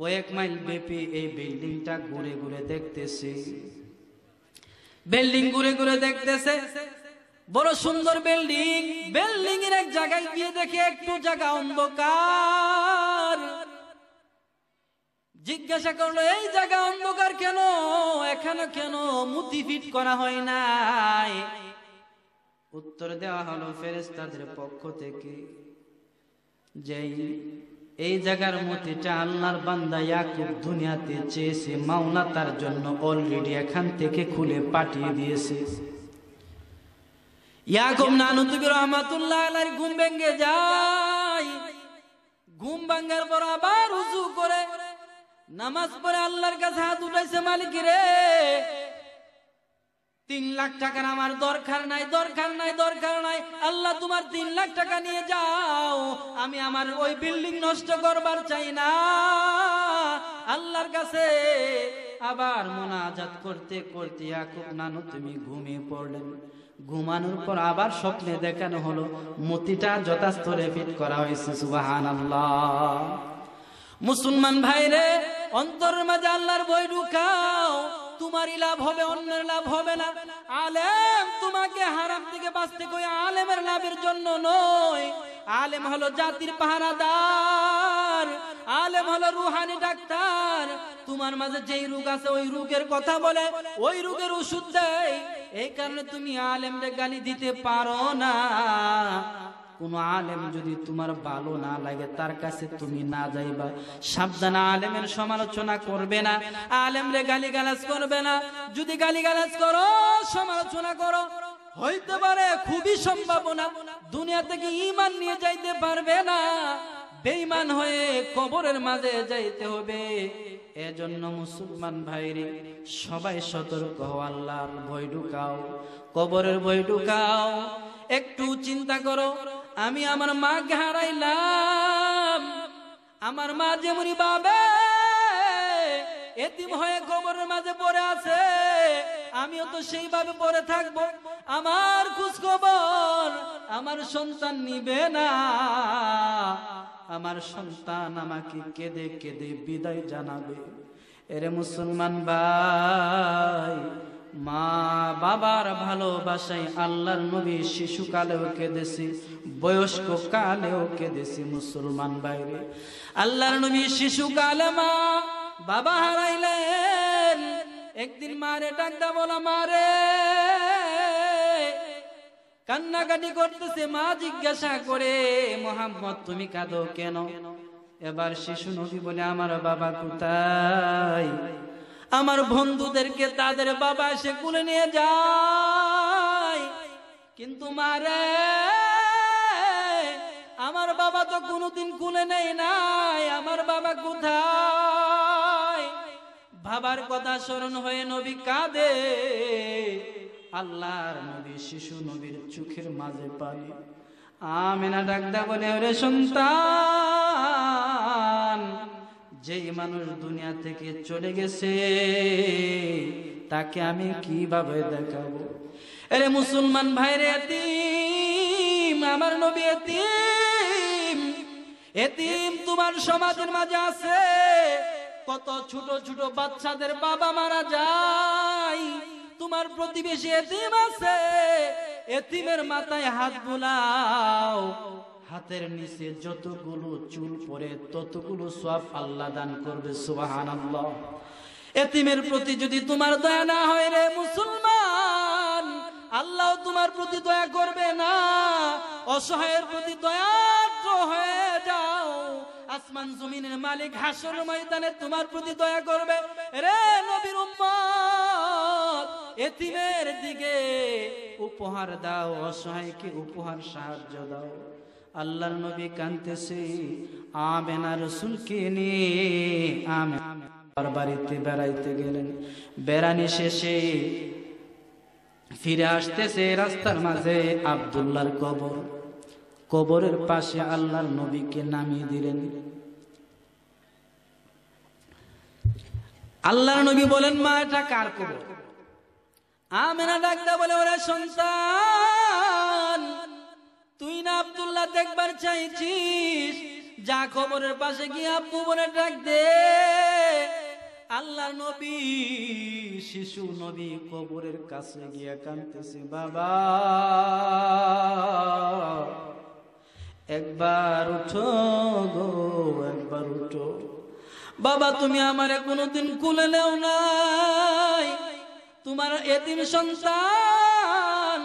কয়েক মাইল ব্যাপী এই বিল্ডিংটা ঘুরে ঘুরে দেখতেছে বিল্ডিং ঘুরে ঘুরে দেখতেছে বড় সুন্দর বিল্ডিং বিল্ডিং এর এক জায়গায় গিয়ে দেখে একটু জায়গা অন্ধকার জিজ্ঞাসা করলো এই জায়গা অন্ধকার কেন এখানে কেন মুতি ফিট করা হয় নাই উত্তর দেওয়া হলো ফেরেস্তাদের পক্ষ থেকে যে এই জায়গার মতিটা আল্লাহর বান্দা ইয়াকুব দুনিয়াতে চেয়েছে মাওলা তার জন্য অলরেডি এখান থেকে খুলে পাঠিয়ে দিয়েছে ইয়াকুব নানুতুবি রহমাতুল্লাহ আলাইহি ঘুম ভেঙে যায় ঘুম ভাঙার পর আবার উজু করে নামাজ পরে আল্লাহর কাছে হাত উঠাইছে মালিক রে তিন লাখ টাকার আমার দরকার নাই দরকার নাই দরকার নাই আল্লাহ তোমার তিন লাখ টাকা নিয়ে যাও আমি আমার ওই বিল্ডিং নষ্ট করবার চাই না আল্লাহর কাছে আবার মোনাজাত করতে করতে ইয়াকুব নানু তুমি ঘুমিয়ে পড়লেন ঘুমানোর পর আবার স্বপ্নে দেখানো হলো মতিটা যথাস্থলে ফিট করা হয়েছে সুবাহান আল্লাহ মুসলমান ভাইরে অন্তরের মাঝে আল্লাহর বই ঢুকাও তোমারই লাভ হবে অন্যের লাভ হবে না আলেম তোমাকে হারাম থেকে বাঁচতে কই আলেমের লাভের জন্য নয় আলেম হলো জাতির পাহারাদার আলেম হলো রুহানি ডাক্তার তোমার মাঝে যেই রোগ আছে ওই রোগের কথা বলে ওই রোগের ওষুধ দেয় এই কারণে তুমি আলেমরে গালি দিতে পারো না কোনো আলেম যদি তোমার ভালো না লাগে তার কাছে তুমি না যাইবা সাবধান আলেমের সমালোচনা করবে না আলেম রে গালিগালাজ করবে না যদি গালিগালাজ করো সমালোচনা করো হইতে পারে খুবই সম্ভাবনা দুনিয়া থেকে ইমান নিয়ে যাইতে পারবে না বেইমান হয়ে কবরের মাঝে যাইতে হবে এজন্য মুসলমান ভাইরে সবাই সতর্ক হও আল্লাহর ভয় ঢুকাও কবরের ভয় ঢুকাও একটু চিন্তা করো আমি আমার মাকে হারাইলাম আমার মা যেমনি বাবে এতিম হয়ে কবরের মাঝে পড়ে আছে আমিও তো সেইভাবে পড়ে থাকবো আমার খোঁজখবর আমার সন্তান নিবে না আমার সন্তান আমাকে কেঁদে কেঁদে বিদায় জানাবে এরে মুসলমান ভাই মা বাবার ভালোবাসাই আল্লাহর নবী শিশুকালেও কেঁদেছি বয়স্ক কালেও কেঁদেছি মুসলমান বাইরে আল্লাহর নবী শিশুকালে মা বাবা হারাইলেন একদিন মারে ডাকদা বলা মারে কান্নাকাটি করতেছে মা জিজ্ঞাসা করে মোহাম্মদ তুমি কাঁদো কেন এবার শিশু নবী বলে আমার বাবা কোথায় আমার বন্ধুদেরকে তাদের বাবা সে কুলে নিয়ে যায় কিন্তু মারে আমার বাবা তো কোনোদিন কুলে নেই নাই আমার বাবা কোথায় বাবার কথা স্মরণ হয়ে নবী কাঁদে আল্লাহর নবী শিশু নবীর চোখের মাঝে পানি আমেনা ডাকদা বলে ওরে সন্তান যেই মানুষ দুনিয়া থেকে চলে গেছে তাকে আমি কিভাবে দেখাবো আরে মুসলমান রে এতিম আমার নবী এতিম এতিম তোমার সমাজের মাঝে আছে কত ছোট ছোট বাচ্চাদের বাবা মারা যায় তোমার প্রতিবেশী এতিম আছে এতিমের মাথায় হাত বোলাও হাতের নিচে যতগুলো চুল পরে ততগুলো সব আল্লাহ দান করবে সুবাহান আল্লাহ এতিমের প্রতি যদি তোমার দয়া না হয় রে মুসলমান আল্লাহ তোমার প্রতি দয়া করবে না অসহায়ের প্রতি দয়া হয়ে যাও আসমান জমিনের মালিক হাসর ময়দানে তোমার প্রতি দয়া করবে রে নবীর এতিমের দিকে উপহার দাও অসহায়কে উপহার সাহায্য দাও আল্লাহর নবী কানতেছে আমেনা রসুলকে নিয়ে আর বাড়িতে বেড়াইতে গেলেন বেড়ানি শেষে ফিরে আসতেছে রাস্তার মাঝে আবদুল্লার কবর কবরের পাশে আল্লাহর নবীকে নামিয়ে দিলেন আল্লাহর নবী বলেন মা এটা কার কবর আমেনা ডাক্তার বলে ওরা সন্তান তুই না আবদুল্লাহ দেখবার চাইছিস যা খবরের পাশে গিয়ে আব্বু বলে ডাক দে আল্লাহ নবী শিশু নবী কবরের কাছে গিয়ে কানতেছে বাবা একবার উঠো গো একবার উঠো বাবা তুমি আমার কোনোদিন কুলে নেও নাই তোমার এতিম সন্তান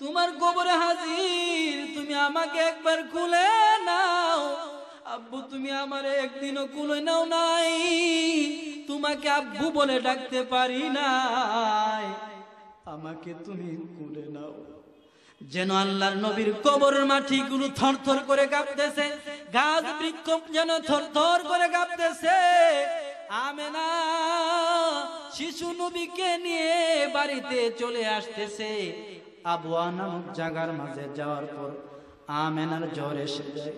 তোমার গোবরে হাজির তুমি আমাকে একবার খুলে নাও আব্বু তুমি আমার একদিনও কুলে নাও নাই তোমাকে আব্বু বলে ডাকতে পারি নাই আমাকে তুমি খুলে নাও যেন আল্লাহর নবীর গুলো থর থর করে কাঁপতেছে গাছ বৃক্ষ যেন থর থর করে কাঁপতেছে আমেনা শিশু নবীকে নিয়ে বাড়িতে চলে আসতেছে আবু নামক জাগার মাঝে যাওয়ার পর আমেনার জ্বর এসে যায়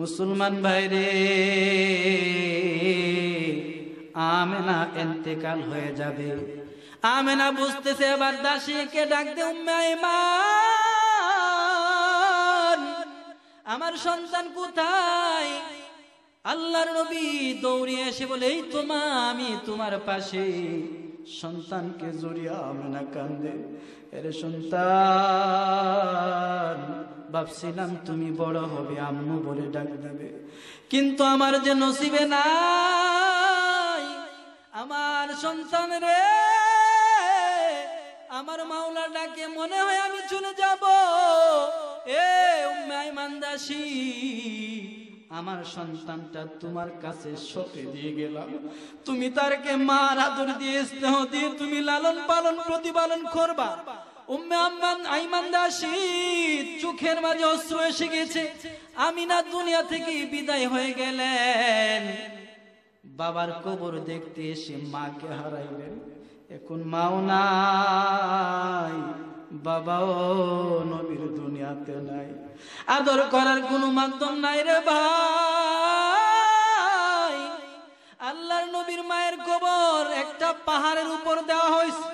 মুসলমান ভাইরে আমেনা এতেকাল হয়ে যাবে আমেনা বুঝতেছে এবার দাসীকে ডাকতে আমার সন্তান কোথায় আল্লাহর নবী দৌড়িয়ে এসে বলে এই তোমা আমি তোমার পাশে সন্তানকে জড়িয়ে আমেনা কান্দে এর সন্তান ভাবছিলাম তুমি বড় হবে আম্মু বলে ডাক দেবে কিন্তু আমার যে নসিবে নাই আমার সন্তান রে আমার মাওলা ডাকে মনে হয় আমি চলে যাব এ উম্মাইমানদাসী আমার সন্তানটা তোমার কাছে সপে দিয়ে গেলাম তুমি তারকে মার আদর দিয়ে স্নেহ দিয়ে তুমি লালন পালন প্রতিপালন করবা উম্মে আম্মান আইমান দাসী চোখের মাঝে অস্ত্র এসে গেছে আমিনা দুনিয়া থেকে বিদায় হয়ে গেলেন বাবার কবর দেখতে এসে মাকে হারাইলেন এখন মাও নাই ও নবীর দুনিয়াতে নাই আদর করার কোনো মাধ্যম নাই রে ভাই আল্লাহর নবীর মায়ের কবর একটা পাহাড়ের উপর দেওয়া হয়েছে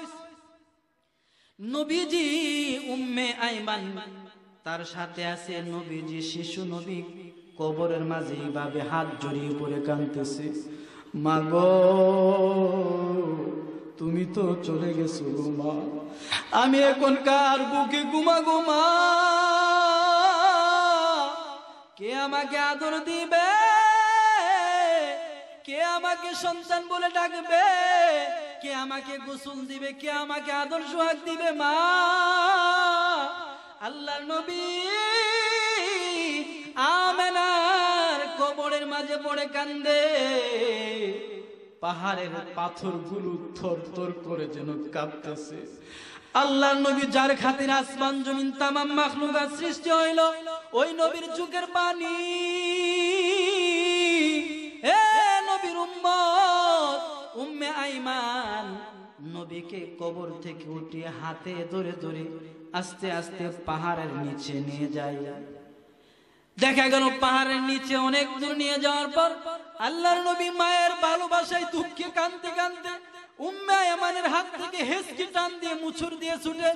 নবীজি উম্মে আইমান তার সাথে আছে নবীজি শিশু নবী কবরের মাঝে এইভাবে হাত জড়িয়ে পড়ে কাঁদতেছে মা গো তুমি তো চলে গেছো মা আমি এখন কার বুকে গুমা গো কে আমাকে আদর দিবে কে আমাকে সন্তান বলে ডাকবে কে আমাকে গোসল দিবে কে আমাকে আদর সোহাগ দিবে মা আল্লাহ নবী আমার কবরের মাঝে পড়ে কান্দে পাহাড়ের পাথরগুলো থর থর করে যেন কাঁপতেছে আল্লাহ নবী যার খাতির আসমান জমিন তামাম মাখলুকার সৃষ্টি হইল ওই নবীর যুগের পানি এ নবীর উম্মত উম্মে আইমান নবীকে কবর থেকে উঠিয়ে হাতে ধরে ধরে আস্তে আস্তে পাহাড়ের নিচে নিয়ে যায় দেখা গেল পাহাড়ের নিচে অনেক দূর নিয়ে যাওয়ার পর আল্লাহর নবী মায়ের ভালোবাসায় দুঃখে কানতে কানতে উম্মে হাত থেকে হেসকি টান দিয়ে মুছুর দিয়ে ছুটে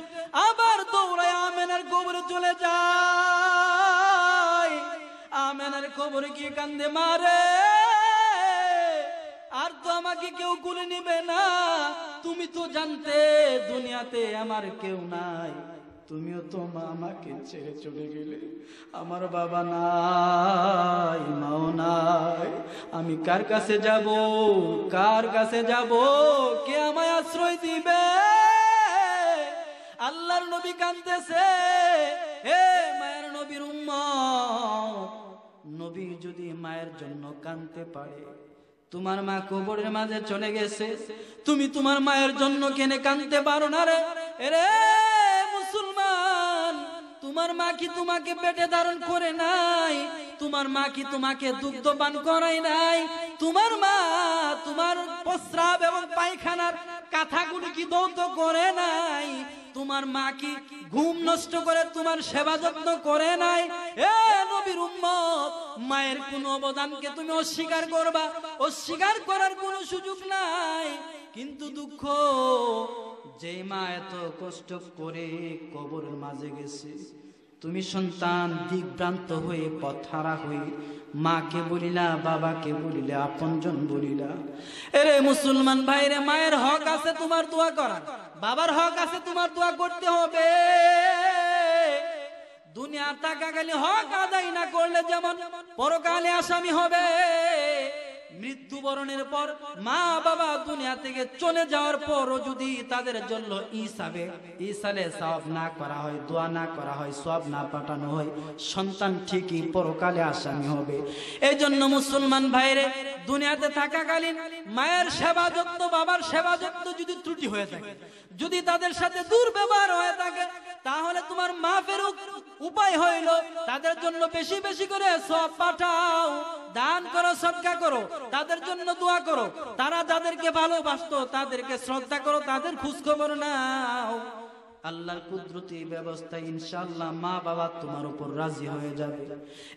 আবার দৌড়ায় আমেনার কবরে চলে যায় আমেনার কবরে গিয়ে কান্দে মারে আমাকে কেউ করে নিবে না তুমি তো জানতে দুনিয়াতে আমার কেউ নাই তুমিও তো মা আমাকে ছেড়ে চলে গেলে আমার বাবা নাই মাও নাই আমি কার কাছে যাব কার কাছে যাব কে আমায় আশ্রয় দিবে আল্লাহর নবী কাঁদতেছে হে মায়ের নবীর উম্মত নবী যদি মায়ের জন্য কাঁদতে পারে তোমার মা কবরের মাঝে চলে গেছে তুমি তোমার মায়ের জন্য কেনে কানতে পারো না রে রে তোমার মা কি তোমাকে পেটে ধারণ করে নাই তোমার মা কি তোমাকে দুগ্ধ পান করাই নাই তোমার মা তোমার প্রস্রাব এবং পায়খানার কাঁথাগুলি কি দৌত করে নাই তোমার মা কি ঘুম নষ্ট করে তোমার সেবা যত্ন করে নাই এ নবীর উম্মত মায়ের কোন অবদানকে তুমি অস্বীকার করবা অস্বীকার করার কোনো সুযোগ নাই কিন্তু দুঃখ যে মা এত কষ্ট করে কবরের মাঝে গেছে তুমি সন্তান দিগ্রান্ত হয়ে পথারা হয়ে মাকে বলিলা বাবাকে বলিলা আপনজন বলিলা এরে মুসলমান ভাইরে মায়ের হক আছে তোমার দোয়া করা বাবার হক আছে তোমার দোয়া করতে হবে দুনিয়ার টাকা গেলে হক আদায় না করলে যেমন পরকালে আসামি হবে মৃত্যুবরণের পর মা বাবা দুনিয়া থেকে চলে যাওয়ার পরও যদি তাদের জন্য ইসাবে ইসালে সব না করা হয় দোয়া না করা হয় সব না পাঠানো হয় সন্তান ঠিকই পরকালে আসামি হবে এই জন্য মুসলমান ভাইরে দুনিয়াতে থাকাকালীন মায়ের সেবা যত্ন বাবার সেবা যত্ন যদি ত্রুটি হয়ে থাকে যদি তাদের সাথে দুর্ব্যবহার হয়ে থাকে তাহলে তোমার মা ফেরুক উপায় হইল তাদের জন্য বেশি বেশি করে সব পাঠাও দান করো সদকা করো তাদের জন্য দোয়া করো তারা যাদেরকে ভালোবাসতো তাদেরকে শ্রদ্ধা করো তাদের খোঁজখবর নাও আল্লাহর কুদরতি ব্যবস্থা ইনশাআল্লাহ মা বাবা তোমার উপর রাজি হয়ে যাবে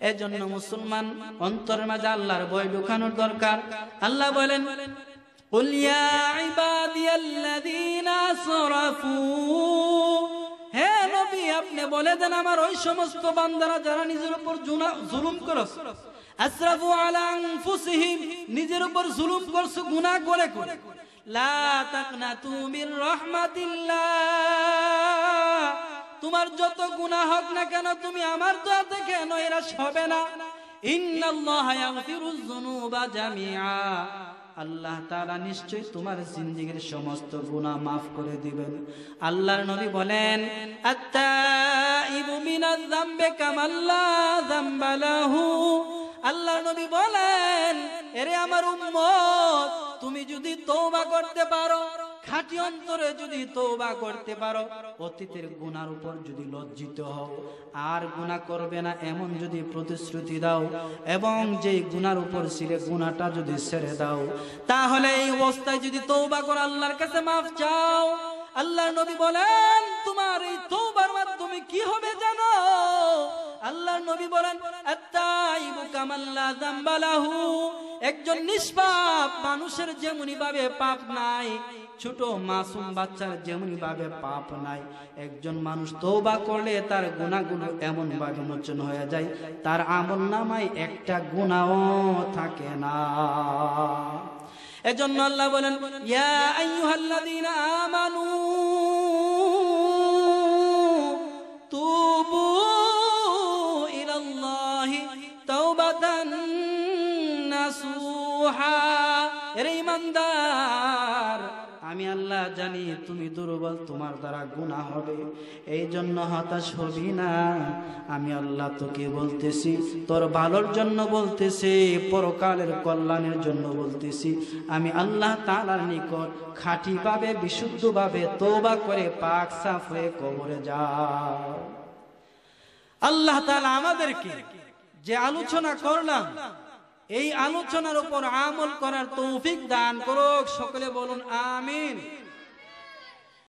এজন্য মুসলমান অন্তর মাঝে আল্লাহর বই ঢুকানোর দরকার আল্লাহ বলেন قل يا عبادي সরাফু হে নবী আপনি বলে দেন আমার ওই সমস্ত বান্দারা যারা নিজের উপর জুলুম করছে আশরাফু আলা আনফুসিহিম নিজের উপর জুলুম করছো গুনাহ করে করে লা তাকনাতু মির রাহমাতিল্লাহ তোমার যত গুনাহ হোক না কেন তুমি আমার দোয়া থেকে এরা হবে না ইন্নাল্লাহা ইয়াগফিরুজ যুনুবা জামিআ আল্লাহ তারা নিশ্চয় তোমার জিন্দিগির সমস্ত গুণা মাফ করে দিবেন আল্লাহর নবী বলেন আল্লাহ নবী বলেন এরে আমার উম্মত তুমি যদি তৌবা করতে পারো খাঁটি অন্তরে যদি তৌবা করতে পারো অতীতের গুনার উপর যদি লজ্জিত হও আর গুণা করবে না এমন যদি প্রতিশ্রুতি দাও এবং যেই গুনার উপর ছিলে গুণাটা যদি ছেড়ে দাও তাহলে এই অবস্থায় যদি তৌবা করে আল্লাহর কাছে মাফ চাও আল্লাহ নবী বলেন তোমার এই তৌবার মাধ্যমে কি হবে জানো আল্লাহ নবী বলেন একজন নিষ্পাপ মানুষের যেমনি ভাবে পাপ নাই ছোট মাসুম বাচ্চার যেমনি ভাবে পাপ নাই একজন মানুষ তৌবা করলে তার গুণাগুলো এমন ভাবে মোচন হয়ে যায় তার আমল নামায় একটা গুণাও থাকে না এজন্য আল্লাহ বলেন ইয়া আমানু তুবু ইলাল্লাহি তাওবাতান নাসুহা এর ইমানদার আমি আল্লাহ জানি তুমি দুর্বল তোমার দ্বারা গুণা হবে এই জন্য হতাশ হবি না আমি আল্লাহ তোকে বলতেছি তোর ভালোর জন্য বলতেছি পরকালের কল্যাণের জন্য বলতেছি আমি আল্লাহ তালার নিকট পাবে খাঁটিভাবে বিশুদ্ধভাবে তোবা করে পাক সাফ হয়ে কবরে যা আল্লাহ তালা আমাদেরকে যে আলোচনা করলাম এই আলোচনার উপর আমল করার তৌফিক দান করুক সকলে বলুন আমিন